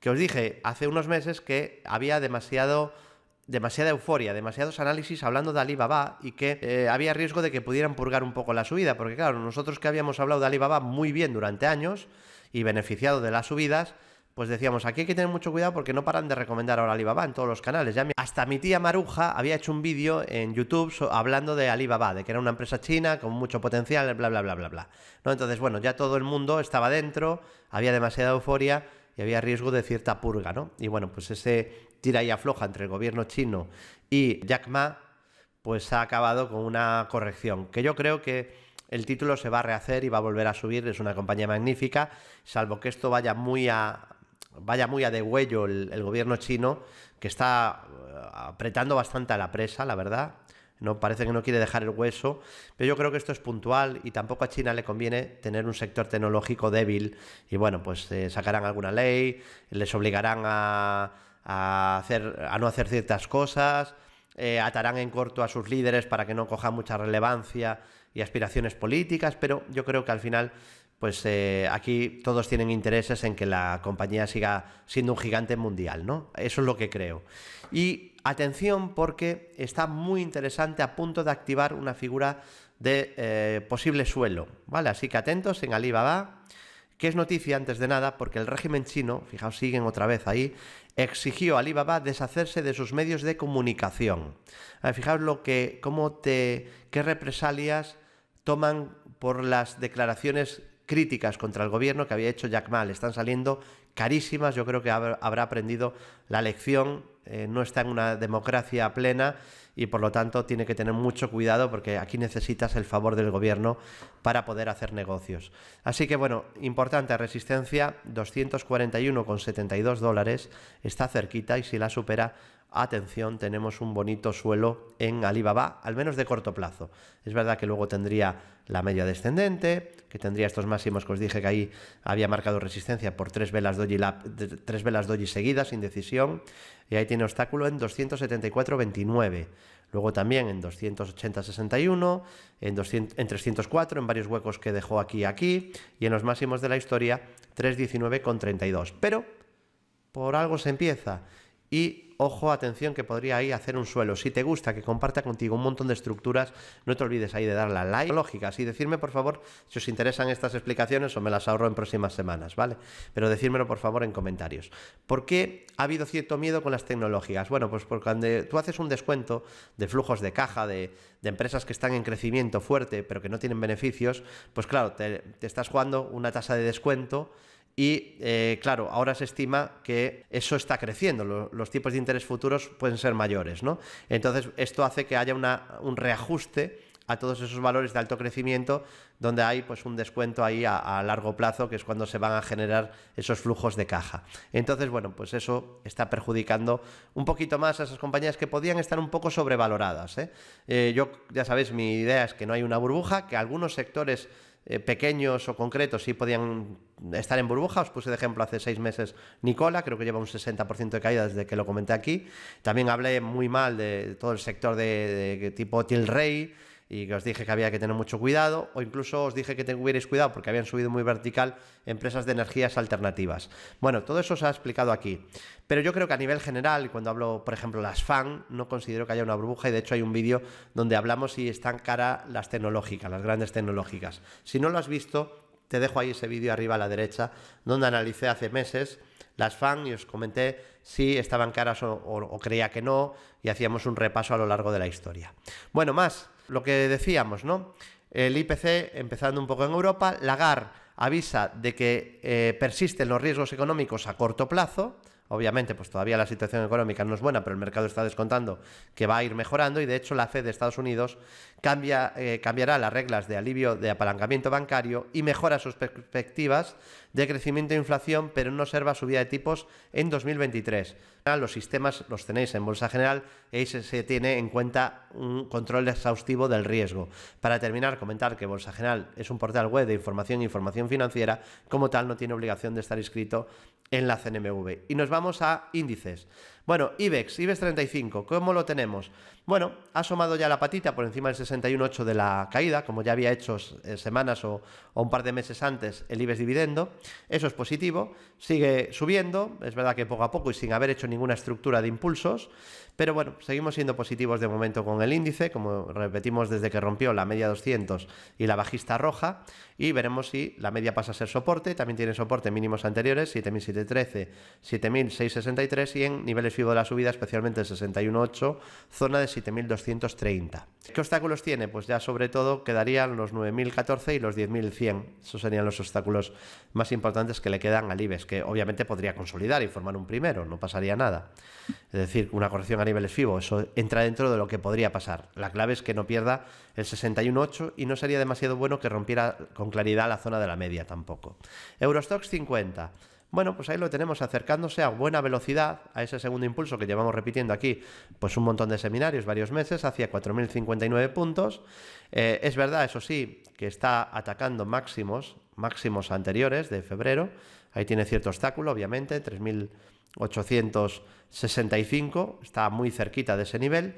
que os dije hace unos meses que había demasiado demasiada euforia, demasiados análisis hablando de Alibaba y que eh, había riesgo de que pudieran purgar un poco la subida, porque claro, nosotros que habíamos hablado de Alibaba muy bien durante años y beneficiado de las subidas, pues decíamos, aquí hay que tener mucho cuidado porque no paran de recomendar ahora Alibaba en todos los canales. Hasta mi tía Maruja había hecho un vídeo en YouTube hablando de Alibaba, de que era una empresa china con mucho potencial, bla, bla, bla, bla, bla. ¿No? Entonces, bueno, ya todo el mundo estaba dentro, había demasiada euforia y había riesgo de cierta purga, ¿no? Y bueno, pues ese tira y afloja entre el gobierno chino y Jack Ma, pues ha acabado con una corrección, que yo creo que el título se va a rehacer y va a volver a subir, es una compañía magnífica, salvo que esto vaya muy a vaya muy a degüello el, gobierno chino, que está eh, apretando bastante a la presa, la verdad, no parece que no quiere dejar el hueso, pero yo creo que esto es puntual y tampoco a China le conviene tener un sector tecnológico débil y bueno, pues eh, sacarán alguna ley, les obligarán a a, hacer, a no hacer ciertas cosas, eh, atarán en corto a sus líderes para que no cojan mucha relevancia y aspiraciones políticas, pero yo creo que al final, pues eh, aquí todos tienen intereses en que la compañía siga siendo un gigante mundial, ¿no? Eso es lo que creo. Y atención porque está muy interesante a punto de activar una figura de eh, posible suelo, ¿vale? Así que atentos en Alibaba que es noticia antes de nada porque el régimen chino, fijaos, siguen otra vez ahí, exigió a Alibaba deshacerse de sus medios de comunicación. Fijaos lo que, cómo te, qué represalias toman por las declaraciones críticas contra el gobierno que había hecho Jack Ma. están saliendo carísimas. Yo creo que habrá aprendido la lección. Eh, no está en una democracia plena y por lo tanto tiene que tener mucho cuidado porque aquí necesitas el favor del gobierno para poder hacer negocios. Así que bueno, importante resistencia, 241,72 dólares, está cerquita y si la supera atención, tenemos un bonito suelo en Alibaba, al menos de corto plazo. Es verdad que luego tendría la media descendente, que tendría estos máximos que os dije que ahí había marcado resistencia por tres velas doji, tres velas doji seguidas, sin decisión, y ahí tiene obstáculo en 274.29. Luego también en 280.61, en, en 304, en varios huecos que dejó aquí y aquí, y en los máximos de la historia 319,32. Pero por algo se empieza. Y ojo, atención, que podría ahí hacer un suelo. Si te gusta que comparta contigo un montón de estructuras, no te olvides ahí de darle a like lógicas y decirme, por favor, si os interesan estas explicaciones o me las ahorro en próximas semanas, ¿vale? Pero decírmelo, por favor, en comentarios. ¿Por qué ha habido cierto miedo con las tecnológicas? Bueno, pues porque cuando tú haces un descuento de flujos de caja, de, empresas que están en crecimiento fuerte, pero que no tienen beneficios, pues claro, te, te estás jugando una tasa de descuento y eh, claro, ahora se estima que eso está creciendo, los tipos de interés futuros pueden ser mayores, ¿no? Entonces, esto hace que haya un reajuste a todos esos valores de alto crecimiento, donde hay pues un descuento ahí a, largo plazo, que es cuando se van a generar esos flujos de caja. Entonces, bueno, pues eso está perjudicando un poquito más a esas compañías que podían estar un poco sobrevaloradas. ¿eh? Eh, yo, ya sabéis, mi idea es que no hay una burbuja, que algunos sectores pequeños o concretos sí podían estar en burbuja. Os puse de ejemplo hace seis meses Nicola, creo que lleva un 60% de caída desde que lo comenté aquí. También hablé muy mal de todo el sector de, tipo Tilray y que os dije que había que tener mucho cuidado, o incluso os dije que tuvierais cuidado porque habían subido muy vertical empresas de energías alternativas. Bueno, todo eso se ha explicado aquí, pero yo creo que a nivel general, cuando hablo, por ejemplo, las FAN, no considero que haya una burbuja y de hecho hay un vídeo donde hablamos si están cara las tecnológicas, las grandes tecnológicas. Si no lo has visto, te dejo ahí ese vídeo arriba a la derecha, donde analicé hace meses las FAN y os comenté si estaban caras o, creía que no y hacíamos un repaso a lo largo de la historia. Bueno, más lo que decíamos, ¿no? El IPC empezando un poco en Europa, Lagar avisa de que eh, persisten los riesgos económicos a corto plazo, Obviamente, pues todavía la situación económica no es buena, pero el mercado está descontando que va a ir mejorando y de hecho la Fed de Estados Unidos cambia, eh, cambiará las reglas de alivio de apalancamiento bancario y mejora sus perspectivas de crecimiento e inflación, pero no observa subida de tipos en 2023. Los sistemas los tenéis en Bolsa General y se tiene en cuenta un control exhaustivo del riesgo. Para terminar, comentar que Bolsa General es un portal web de información e información financiera, como tal no tiene obligación de estar inscrito en la CNMV. Y nos vamos a índices. Bueno, IBEX, IBEX 35, ¿cómo lo tenemos? Bueno, ha asomado ya la patita por encima del 61,8 de la caída, como ya había hecho eh, semanas o, un par de meses antes el IBEX dividendo. Eso es positivo, sigue subiendo, es verdad que poco a poco y sin haber hecho ninguna estructura de impulsos, pero bueno, seguimos siendo positivos de momento con el índice, como repetimos desde que rompió la media 200 y la bajista roja, y veremos si la media pasa a ser soporte, también tiene soporte mínimos anteriores, 7.713, 7.663 y en niveles fibo de la subida, especialmente el 61.8, zona de 7.230. ¿Qué obstáculos tiene? Pues ya sobre todo quedarían los 9.014 y los 10.100. Esos serían los obstáculos más importantes que le quedan al IBEX, que obviamente podría consolidar y formar un primero, no pasaría nada. Es decir, una corrección a niveles FIBO, eso entra dentro de lo que podría pasar. La clave es que no pierda el 61.8 y no sería demasiado bueno que rompiera con claridad la zona de la media tampoco. Eurostox 50. Bueno, pues ahí lo tenemos acercándose a buena velocidad, a ese segundo impulso que llevamos repitiendo aquí, pues un montón de seminarios, varios meses, hacia 4.059 puntos. Eh, es verdad, eso sí, que está atacando máximos, máximos anteriores de febrero. Ahí tiene cierto obstáculo, obviamente, 3.865, está muy cerquita de ese nivel.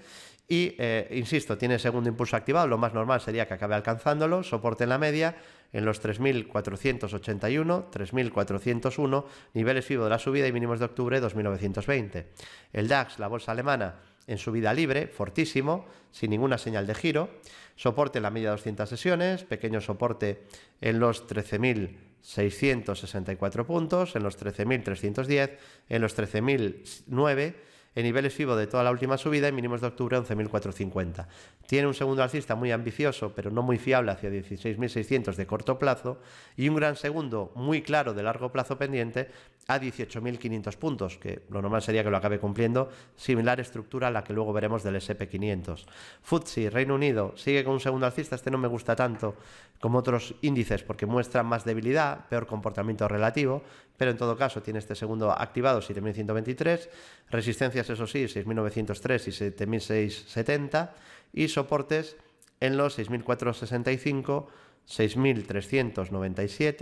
Y, eh, insisto, tiene segundo impulso activado, lo más normal sería que acabe alcanzándolo, soporte en la media, en los 3.481, 3.401, niveles FIBO de la subida y mínimos de octubre 2.920. El DAX, la bolsa alemana, en subida libre, fortísimo, sin ninguna señal de giro, soporte en la media de 200 sesiones, pequeño soporte en los 13.664 puntos, en los 13.310, en los 13.009 en niveles FIBO de toda la última subida y mínimos de octubre 11.450. Tiene un segundo alcista muy ambicioso, pero no muy fiable hacia 16.600 de corto plazo y un gran segundo muy claro de largo plazo pendiente a 18.500 puntos, que lo normal sería que lo acabe cumpliendo, similar estructura a la que luego veremos del SP500. ...Futsi, Reino Unido, sigue con un segundo alcista, este no me gusta tanto como otros índices porque muestra más debilidad, peor comportamiento relativo, pero en todo caso tiene este segundo activado 7.123, resistencias eso sí, 6.903 y 7.670 y soportes en los 6.465, 6.397,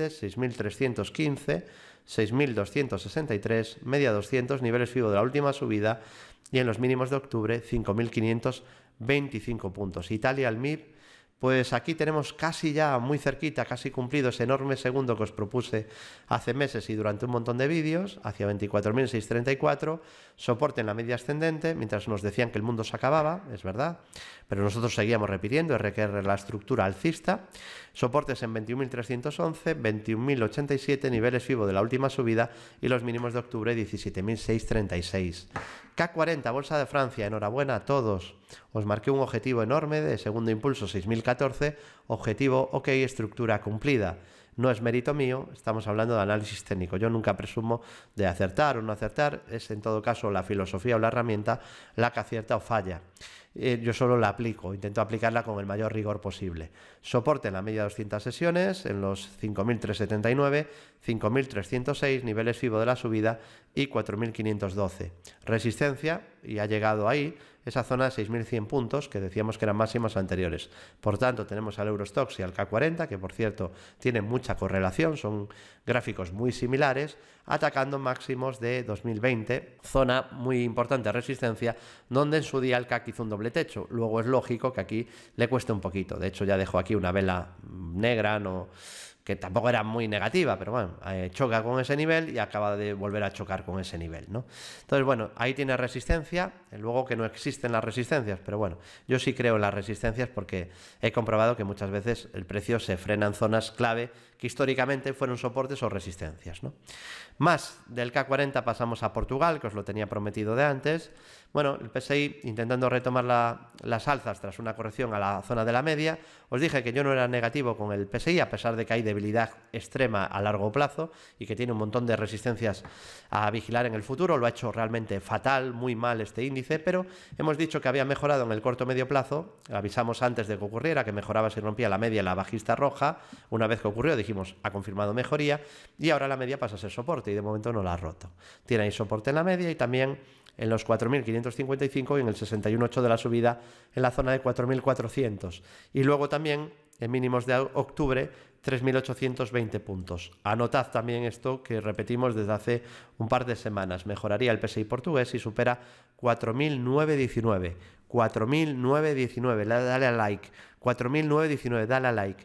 6.315, 6.263, media 200, niveles FIBO de la última subida y en los mínimos de octubre 5.525 puntos. Italia, al MIR, pues aquí tenemos casi ya muy cerquita, casi cumplido ese enorme segundo que os propuse hace meses y durante un montón de vídeos, hacia 24.634, soporte en la media ascendente, mientras nos decían que el mundo se acababa, es verdad, pero nosotros seguíamos repitiendo RQR la estructura alcista, Soportes en 21.311, 21.087, niveles FIBO de la última subida y los mínimos de octubre 17.636. K40, Bolsa de Francia, enhorabuena a todos. Os marqué un objetivo enorme de segundo impulso 6.014, objetivo ok, estructura cumplida no es mérito mío, estamos hablando de análisis técnico. Yo nunca presumo de acertar o no acertar, es en todo caso la filosofía o la herramienta la que acierta o falla. Eh, yo solo la aplico, intento aplicarla con el mayor rigor posible. Soporte en la media de 200 sesiones, en los 5.379, 5.306, niveles FIBO de la subida y 4.512. Resistencia, y ha llegado ahí, esa zona de 6.100 puntos que decíamos que eran máximas anteriores. Por tanto, tenemos al Eurostox y al K40, que por cierto tienen mucha correlación, son gráficos muy similares, atacando máximos de 2020, zona muy importante de resistencia, donde en su día el K hizo un doble techo. Luego es lógico que aquí le cueste un poquito. De hecho, ya dejo aquí una vela negra, no que tampoco era muy negativa, pero bueno, eh, choca con ese nivel y acaba de volver a chocar con ese nivel, ¿no? Entonces, bueno, ahí tiene resistencia, luego que no existen las resistencias, pero bueno, yo sí creo en las resistencias porque he comprobado que muchas veces el precio se frena en zonas clave que históricamente fueron soportes o resistencias, ¿no? Más del K40 pasamos a Portugal, que os lo tenía prometido de antes, bueno, el PSI intentando retomar las alzas tras una corrección a la zona de la media. Os dije que yo no era negativo con el PSI, a pesar de que hay debilidad extrema a largo plazo y que tiene un montón de resistencias a vigilar en el futuro. Lo ha hecho realmente fatal, muy mal este índice, pero hemos dicho que había mejorado en el corto medio plazo. Avisamos antes de que ocurriera que mejoraba si rompía la media la bajista roja. Una vez que ocurrió, dijimos, ha confirmado mejoría y ahora la media pasa a ser soporte y de momento no la ha roto. Tiene ahí soporte en la media y también en los 4.555 y en el 61,8 de la subida en la zona de 4.400. Y luego también en mínimos de octubre 3.820 puntos. Anotad también esto que repetimos desde hace un par de semanas. Mejoraría el PSI portugués y supera 4.919. 4.919, dale a like. 4.919, dale a like.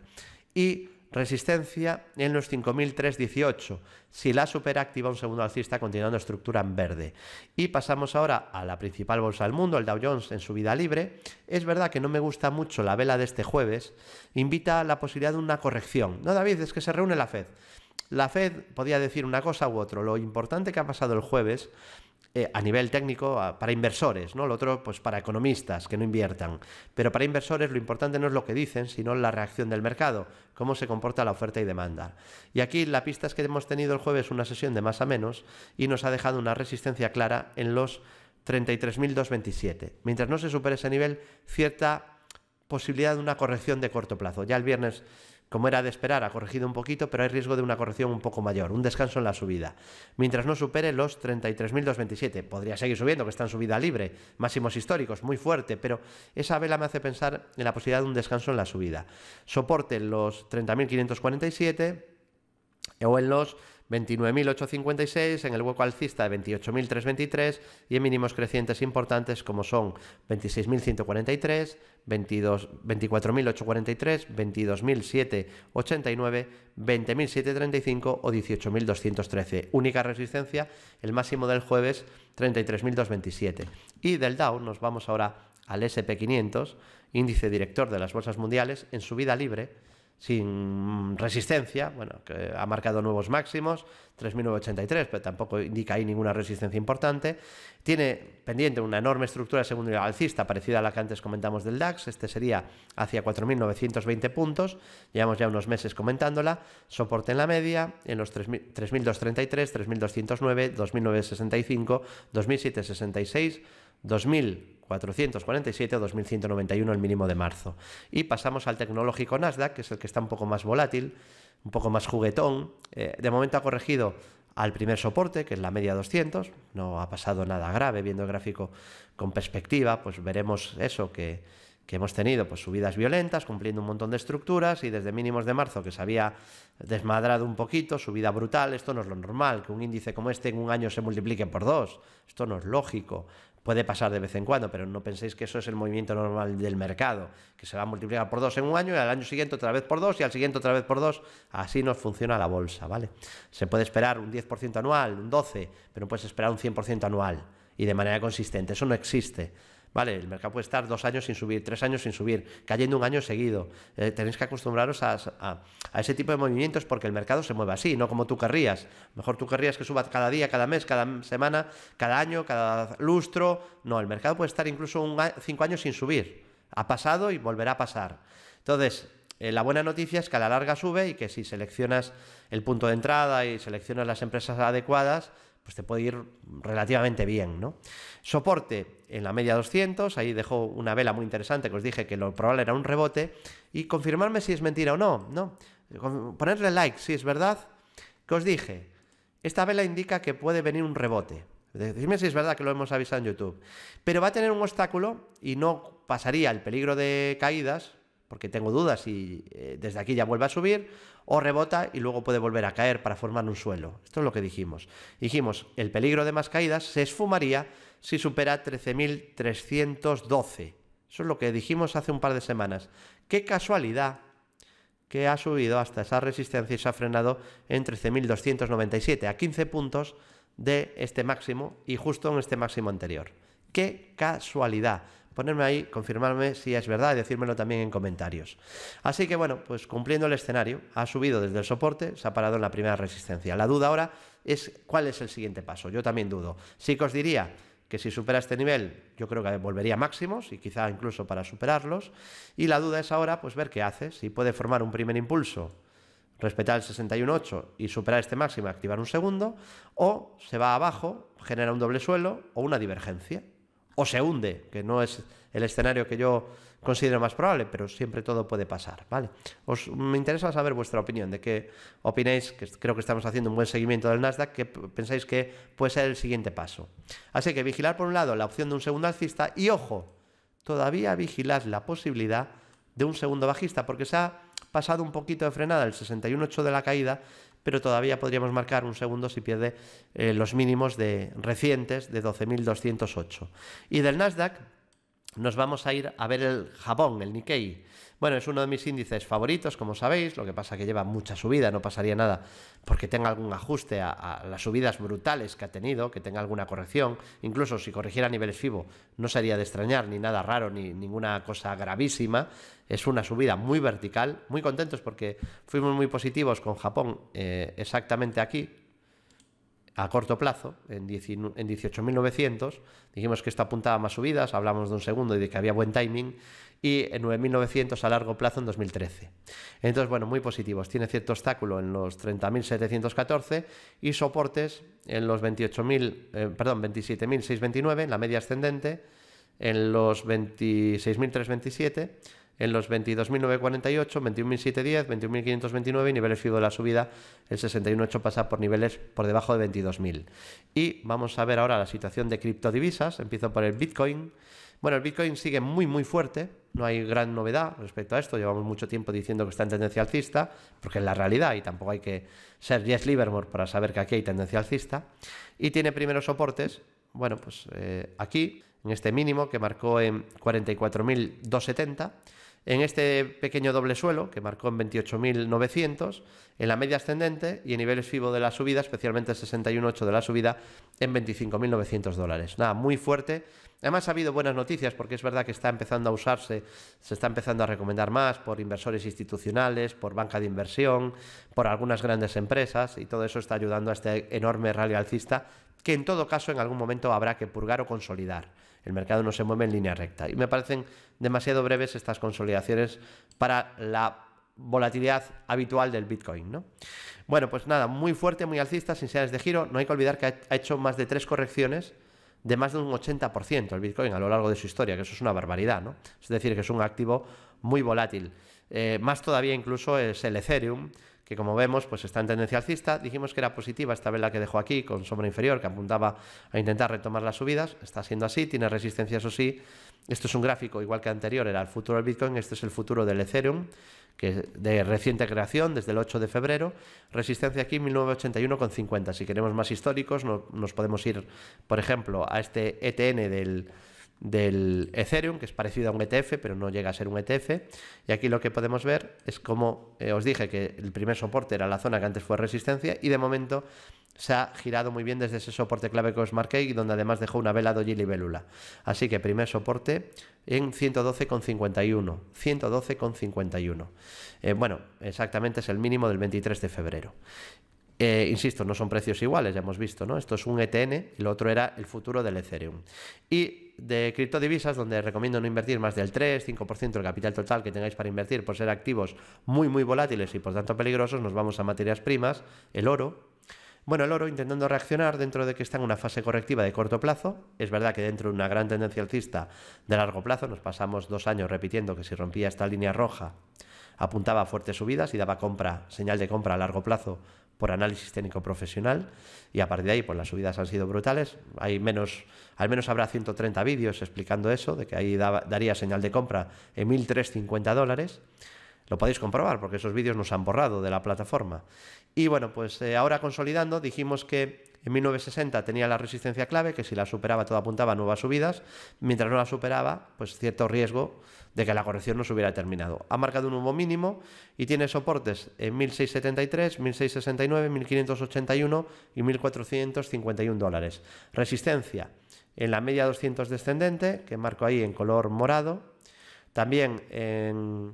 Y Resistencia en los 5.318. Si la superactiva un segundo alcista continuando estructura en verde. Y pasamos ahora a la principal bolsa del mundo, el Dow Jones en su vida libre. Es verdad que no me gusta mucho la vela de este jueves. Invita a la posibilidad de una corrección. No, David, es que se reúne la Fed. La Fed podía decir una cosa u otra. Lo importante que ha pasado el jueves eh, a nivel técnico para inversores, ¿no? Lo otro, pues para economistas que no inviertan. Pero para inversores lo importante no es lo que dicen, sino la reacción del mercado, cómo se comporta la oferta y demanda. Y aquí la pista es que hemos tenido el jueves una sesión de más a menos y nos ha dejado una resistencia clara en los 33.227. Mientras no se supere ese nivel, cierta posibilidad de una corrección de corto plazo. Ya el viernes como era de esperar, ha corregido un poquito, pero hay riesgo de una corrección un poco mayor, un descanso en la subida. Mientras no supere los 33.227, podría seguir subiendo, que está en subida libre, máximos históricos, muy fuerte, pero esa vela me hace pensar en la posibilidad de un descanso en la subida. Soporte los 30.547 o en los 29.856, en el hueco alcista de 28.323 y en mínimos crecientes importantes como son 26.143, 24.843, 22.789, 20.735 o 18.213. Única resistencia, el máximo del jueves 33.227. Y del Dow nos vamos ahora al SP500, índice director de las bolsas mundiales, en su vida libre sin resistencia, bueno, que ha marcado nuevos máximos, 3.983, pero tampoco indica ahí ninguna resistencia importante. Tiene pendiente una enorme estructura nivel alcista parecida a la que antes comentamos del DAX, este sería hacia 4.920 puntos, llevamos ya unos meses comentándola, soporte en la media en los 3.233, 3.209, 2.965, 2.766, 2.447 o 2.191 el mínimo de marzo. Y pasamos al tecnológico Nasdaq, que es el que está un poco más volátil, un poco más juguetón. Eh, de momento ha corregido al primer soporte, que es la media 200. No ha pasado nada grave viendo el gráfico con perspectiva, pues veremos eso que, que hemos tenido pues subidas violentas, cumpliendo un montón de estructuras y desde mínimos de marzo que se había desmadrado un poquito, subida brutal, esto no es lo normal, que un índice como este en un año se multiplique por dos, esto no es lógico. Puede pasar de vez en cuando, pero no penséis que eso es el movimiento normal del mercado, que se va a multiplicar por dos en un año y al año siguiente otra vez por dos y al siguiente otra vez por dos. Así nos funciona la bolsa, ¿vale? Se puede esperar un 10% anual, un 12%, pero no puedes esperar un 100% anual y de manera consistente. Eso no existe. Vale, el mercado puede estar dos años sin subir, tres años sin subir, cayendo un año seguido. Eh, tenéis que acostumbraros a, ese tipo de movimientos porque el mercado se mueve así, no como tú querrías. Mejor tú querrías que suba cada día, cada mes, cada semana, cada año, cada lustro. No, el mercado puede estar incluso un, cinco años sin subir. Ha pasado y volverá a pasar. Entonces, eh, la buena noticia es que a la larga sube y que si seleccionas el punto de entrada y seleccionas las empresas adecuadas, pues te puede ir relativamente bien, ¿no? Soporte en la media 200, ahí dejó una vela muy interesante que os dije que lo probable era un rebote, y confirmarme si es mentira o no, ¿no? Ponerle like si es verdad, que os dije, esta vela indica que puede venir un rebote, Decidme si es verdad que lo hemos avisado en YouTube. Pero va a tener un obstáculo y no pasaría el peligro de caídas, porque tengo dudas si eh, desde aquí ya vuelve a subir, o rebota y luego puede volver a caer para formar un suelo. Esto es lo que dijimos. Dijimos, el peligro de más caídas se esfumaría si supera 13.312. Eso es lo que dijimos hace un par de semanas. Qué casualidad que ha subido hasta esa resistencia y se ha frenado en 13.297, a 15 puntos de este máximo y justo en este máximo anterior. ¡Qué casualidad! ponerme ahí, confirmarme si es verdad y decírmelo también en comentarios. Así que bueno, pues cumpliendo el escenario, ha subido desde el soporte, se ha parado en la primera resistencia. La duda ahora es cuál es el siguiente paso. Yo también dudo. Sí que os diría que si supera este nivel, yo creo que volvería máximos y quizá incluso para superarlos. Y la duda es ahora, pues ver qué hace, si puede formar un primer impulso respetar el 61.8 y superar este máximo, activar un segundo, o se va abajo, genera un doble suelo o una divergencia o se hunde, que no es el escenario que yo considero más probable, pero siempre todo puede pasar, ¿vale? Os, me interesa saber vuestra opinión, de qué opináis, que creo que estamos haciendo un buen seguimiento del Nasdaq, que pensáis que puede ser el siguiente paso. Así que vigilar por un lado la opción de un segundo alcista y ojo, todavía vigilad la posibilidad de un segundo bajista, porque se ha pasado un poquito de frenada el 61.8 de la caída pero todavía podríamos marcar un segundo si pierde eh, los mínimos de, recientes de 12.208. Y del Nasdaq nos vamos a ir a ver el jabón, el Nikkei bueno, es uno de mis índices favoritos, como sabéis, lo que pasa que lleva mucha subida, no pasaría nada porque tenga algún ajuste a, las subidas brutales que ha tenido, que tenga alguna corrección, incluso si corrigiera niveles FIBO no sería de extrañar ni nada raro ni ninguna cosa gravísima, es una subida muy vertical, muy contentos porque fuimos muy positivos con Japón eh, exactamente aquí, a corto plazo, en, 18.900. Dijimos que esto apuntaba a más subidas, hablamos de un segundo y de que había buen timing y 9.900 a largo plazo en 2013. Entonces, bueno, muy positivos. Tiene cierto obstáculo en los 30.714 y soportes en los 28.000, mil eh, perdón, 27.629, la media ascendente, en los 26.327 en los 22.948, 21.710, 21.529 y niveles fijos de la subida, el 61.8 pasa por niveles por debajo de 22.000. Y vamos a ver ahora la situación de criptodivisas, empiezo por el Bitcoin. Bueno, el Bitcoin sigue muy muy fuerte, no hay gran novedad respecto a esto. Llevamos mucho tiempo diciendo que está en tendencia alcista, porque es la realidad y tampoco hay que ser Jeff Livermore para saber que aquí hay tendencia alcista. Y tiene primeros soportes, bueno, pues eh, aquí, en este mínimo que marcó en 44.270 en este pequeño doble suelo, que marcó en 28.900, en la media ascendente y en niveles FIBO de la subida, especialmente el 61.8 de la subida, en 25.900 dólares. Nada, muy fuerte. Además ha habido buenas noticias porque es verdad que está empezando a usarse, se está empezando a recomendar más por inversores institucionales, por banca de inversión, por algunas grandes empresas y todo eso está ayudando a este enorme rally alcista que en todo caso en algún momento habrá que purgar o consolidar. El mercado no se mueve en línea recta. Y me parecen demasiado breves estas consolidaciones para la volatilidad habitual del Bitcoin, ¿no? Bueno, pues nada, muy fuerte, muy alcista, sin señales de giro. No hay que olvidar que ha hecho más de tres correcciones de más de un 80% el Bitcoin a lo largo de su historia, que eso es una barbaridad, ¿no? Es decir, que es un activo muy volátil. Eh, más todavía incluso es el Ethereum, que como vemos pues está en tendencia alcista. Dijimos que era positiva esta vela que dejó aquí con sombra inferior que apuntaba a intentar retomar las subidas. Está siendo así, tiene resistencia eso sí. Esto es un gráfico igual que anterior, era el futuro del Bitcoin, este es el futuro del Ethereum, que de reciente creación, desde el 8 de febrero. Resistencia aquí 1981,50. Si queremos más históricos nos podemos ir, por ejemplo, a este ETN del del Ethereum, que es parecido a un ETF, pero no llega a ser un ETF. Y aquí lo que podemos ver es como eh, os dije que el primer soporte era la zona que antes fue resistencia y de momento se ha girado muy bien desde ese soporte clave que os marqué y donde además dejó una vela y libélula. Así que primer soporte en 112,51. 112,51. Eh, bueno, exactamente es el mínimo del 23 de febrero. Eh, insisto, no son precios iguales, ya hemos visto, ¿no? Esto es un ETN y lo otro era el futuro del Ethereum. Y de criptodivisas, donde recomiendo no invertir más del 3-5% del capital total que tengáis para invertir por ser activos muy, muy volátiles y por tanto peligrosos, nos vamos a materias primas, el oro, bueno, el oro intentando reaccionar dentro de que está en una fase correctiva de corto plazo. Es verdad que dentro de una gran tendencia alcista de largo plazo, nos pasamos dos años repitiendo que si rompía esta línea roja apuntaba a fuertes subidas y daba compra, señal de compra a largo plazo por análisis técnico profesional y a partir de ahí pues las subidas han sido brutales. Hay menos, al menos habrá 130 vídeos explicando eso, de que ahí daría señal de compra en 1.350 dólares. Lo podéis comprobar porque esos vídeos nos han borrado de la plataforma. Y bueno, pues eh, ahora consolidando, dijimos que en 1960 tenía la resistencia clave, que si la superaba todo apuntaba a nuevas subidas, mientras no la superaba, pues cierto riesgo de que la corrección no se hubiera terminado. Ha marcado un humo mínimo y tiene soportes en 1673, 1669, 1581 y 1451 dólares. Resistencia en la media 200 descendente, que marco ahí en color morado, también en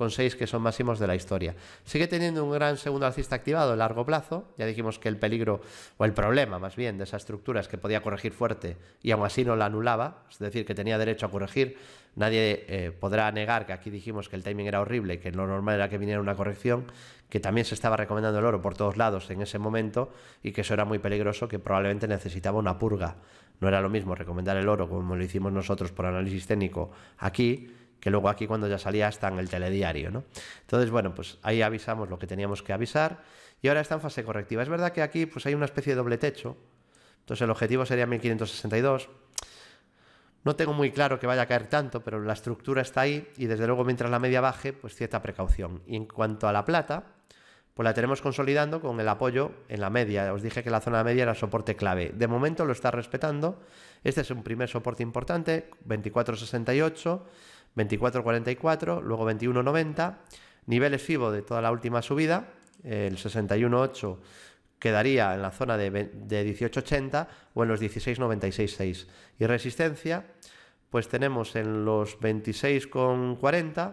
con 6 que son máximos de la historia. Sigue teniendo un gran segundo alcista activado a largo plazo, ya dijimos que el peligro o el problema más bien de esa estructura es que podía corregir fuerte y aún así no la anulaba, es decir, que tenía derecho a corregir. Nadie eh, podrá negar que aquí dijimos que el timing era horrible que lo normal era que viniera una corrección, que también se estaba recomendando el oro por todos lados en ese momento y que eso era muy peligroso, que probablemente necesitaba una purga. No era lo mismo recomendar el oro como lo hicimos nosotros por análisis técnico aquí que luego aquí cuando ya salía está en el telediario, ¿no? Entonces, bueno, pues ahí avisamos lo que teníamos que avisar y ahora está en fase correctiva. Es verdad que aquí pues hay una especie de doble techo, entonces el objetivo sería 1562. No tengo muy claro que vaya a caer tanto, pero la estructura está ahí y desde luego mientras la media baje, pues cierta precaución. Y en cuanto a la plata, pues la tenemos consolidando con el apoyo en la media. Os dije que la zona media era soporte clave. De momento lo está respetando. Este es un primer soporte importante, 2468. 24.44, luego 21.90, niveles FIBO de toda la última subida, el 61.8 quedaría en la zona de, de 18.80 o en los 16.96.6. Y resistencia, pues tenemos en los 26.40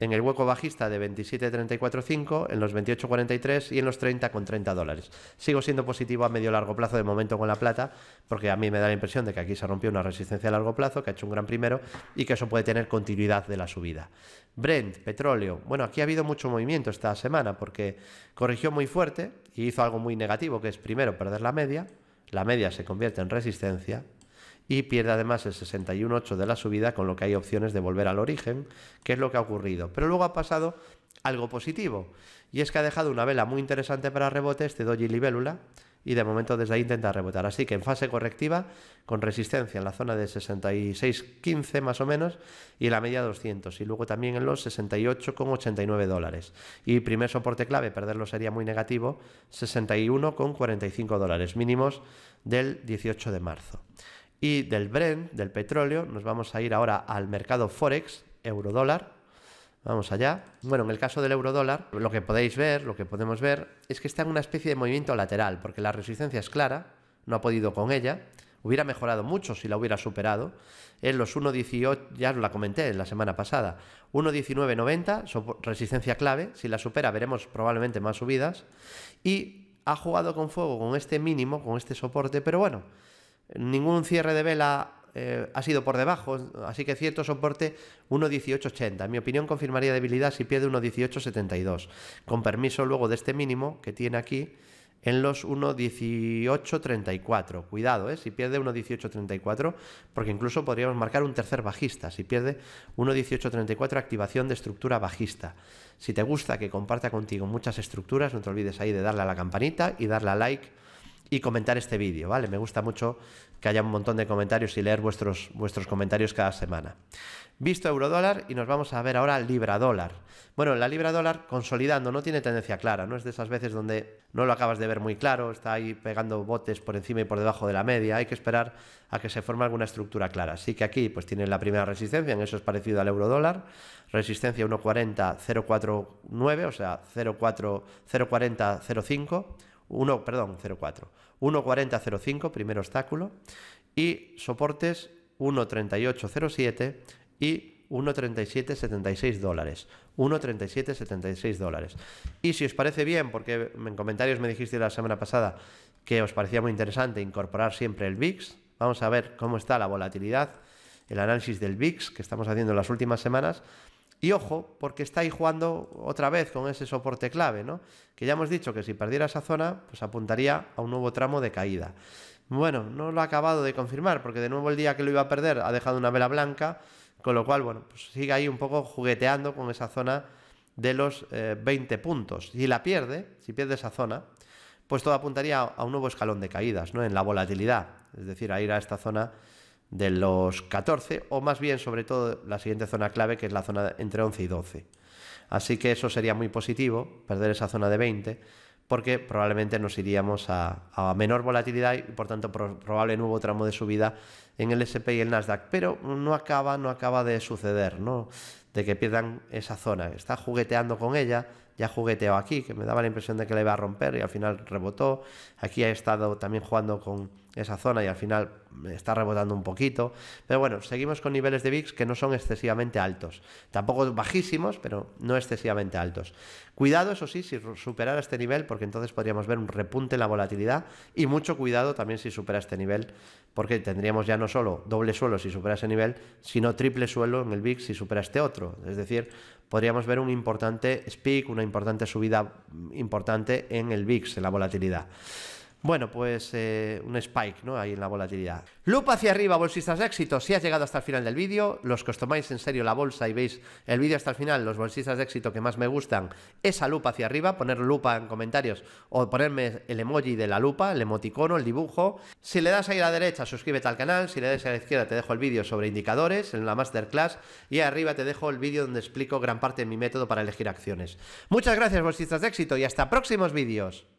en el hueco bajista de 27.34.5, en los 28.43 y en los 30 con 30 dólares. Sigo siendo positivo a medio largo plazo de momento con la plata, porque a mí me da la impresión de que aquí se rompió una resistencia a largo plazo, que ha hecho un gran primero y que eso puede tener continuidad de la subida. Brent, petróleo. Bueno, aquí ha habido mucho movimiento esta semana porque corrigió muy fuerte y hizo algo muy negativo, que es primero perder la media, la media se convierte en resistencia, y pierde además el 61.8 de la subida, con lo que hay opciones de volver al origen, que es lo que ha ocurrido. Pero luego ha pasado algo positivo, y es que ha dejado una vela muy interesante para rebote, de este Doji Libélula, y de momento desde ahí intenta rebotar. Así que en fase correctiva, con resistencia en la zona de 66.15 más o menos y la media 200 y luego también en los 68,89 dólares. Y primer soporte clave, perderlo sería muy negativo, 61,45 dólares mínimos del 18 de marzo. Y del Brent, del petróleo, nos vamos a ir ahora al mercado Forex, eurodólar. Vamos allá. Bueno, en el caso del eurodólar, lo que podéis ver, lo que podemos ver, es que está en una especie de movimiento lateral, porque la resistencia es clara, no ha podido con ella. Hubiera mejorado mucho si la hubiera superado. En los 1.18, ya os la comenté la semana pasada, 1.19.90, resistencia clave. Si la supera, veremos probablemente más subidas. Y ha jugado con fuego con este mínimo, con este soporte, pero bueno, Ningún cierre de vela eh, ha sido por debajo, así que cierto soporte 1.1880. En mi opinión confirmaría debilidad si pierde 1.1872, con permiso luego de este mínimo que tiene aquí en los 1.1834. Cuidado, eh, si pierde 1.1834, porque incluso podríamos marcar un tercer bajista. Si pierde 1.1834, activación de estructura bajista. Si te gusta que comparta contigo muchas estructuras, no te olvides ahí de darle a la campanita y darle a like y comentar este vídeo, ¿vale? Me gusta mucho que haya un montón de comentarios y leer vuestros, vuestros comentarios cada semana. Visto eurodólar y nos vamos a ver ahora libra dólar. Bueno, la libra dólar consolidando, no tiene tendencia clara, no es de esas veces donde no lo acabas de ver muy claro, está ahí pegando botes por encima y por debajo de la media, hay que esperar a que se forme alguna estructura clara. Así que aquí pues tiene la primera resistencia, en eso es parecido al euro dólar, resistencia 1.40 049, o sea 0.40 05 1, perdón, 04. 1.40.05, primer obstáculo, y soportes 1.38.07 y 1.37.76 dólares. 1.37.76 dólares. Y si os parece bien, porque en comentarios me dijiste la semana pasada que os parecía muy interesante incorporar siempre el VIX, vamos a ver cómo está la volatilidad, el análisis del VIX que estamos haciendo las últimas semanas y ojo, porque está ahí jugando otra vez con ese soporte clave, ¿no? Que ya hemos dicho que si perdiera esa zona, pues apuntaría a un nuevo tramo de caída. Bueno, no lo ha acabado de confirmar, porque de nuevo el día que lo iba a perder ha dejado una vela blanca, con lo cual, bueno, pues sigue ahí un poco jugueteando con esa zona de los 20 eh, puntos. Si la pierde, si pierde esa zona, pues todo apuntaría a un nuevo escalón de caídas, ¿no? En la volatilidad, es decir, a ir a esta zona de los 14, o más bien, sobre todo, la siguiente zona clave, que es la zona entre 11 y 12. Así que eso sería muy positivo, perder esa zona de 20, porque probablemente nos iríamos a, menor volatilidad y, por tanto, probable nuevo tramo de subida en el SP y el Nasdaq. Pero no acaba, no acaba de suceder, ¿no? De que pierdan esa zona. Está jugueteando con ella, ya jugueteó aquí, que me daba la impresión de que la iba a romper y al final rebotó. Aquí ha estado también jugando con esa zona y al final está rebotando un poquito. Pero bueno, seguimos con niveles de VIX que no son excesivamente altos. Tampoco bajísimos, pero no excesivamente altos. Cuidado, eso sí, si supera este nivel, porque entonces podríamos ver un repunte en la volatilidad. Y mucho cuidado también si supera este nivel, porque tendríamos ya no solo doble suelo si supera ese nivel, sino triple suelo en el VIX si supera este otro. Es decir, podríamos ver un importante speak, una importante subida mm, importante en el VIX, en la volatilidad. Bueno, pues eh, un spike, ¿no? Ahí en la volatilidad. Lupa hacia arriba, bolsistas de éxito. Si has llegado hasta el final del vídeo, los que os tomáis en serio la bolsa y veis el vídeo hasta el final, los bolsistas de éxito que más me gustan, esa lupa hacia arriba, poner lupa en comentarios o ponerme el emoji de la lupa, el emoticono, el dibujo. Si le das ahí a la derecha, suscríbete al canal. Si le das a la izquierda, te dejo el vídeo sobre indicadores en la masterclass. Y arriba te dejo el vídeo donde explico gran parte de mi método para elegir acciones. Muchas gracias, bolsistas de éxito, y hasta próximos vídeos.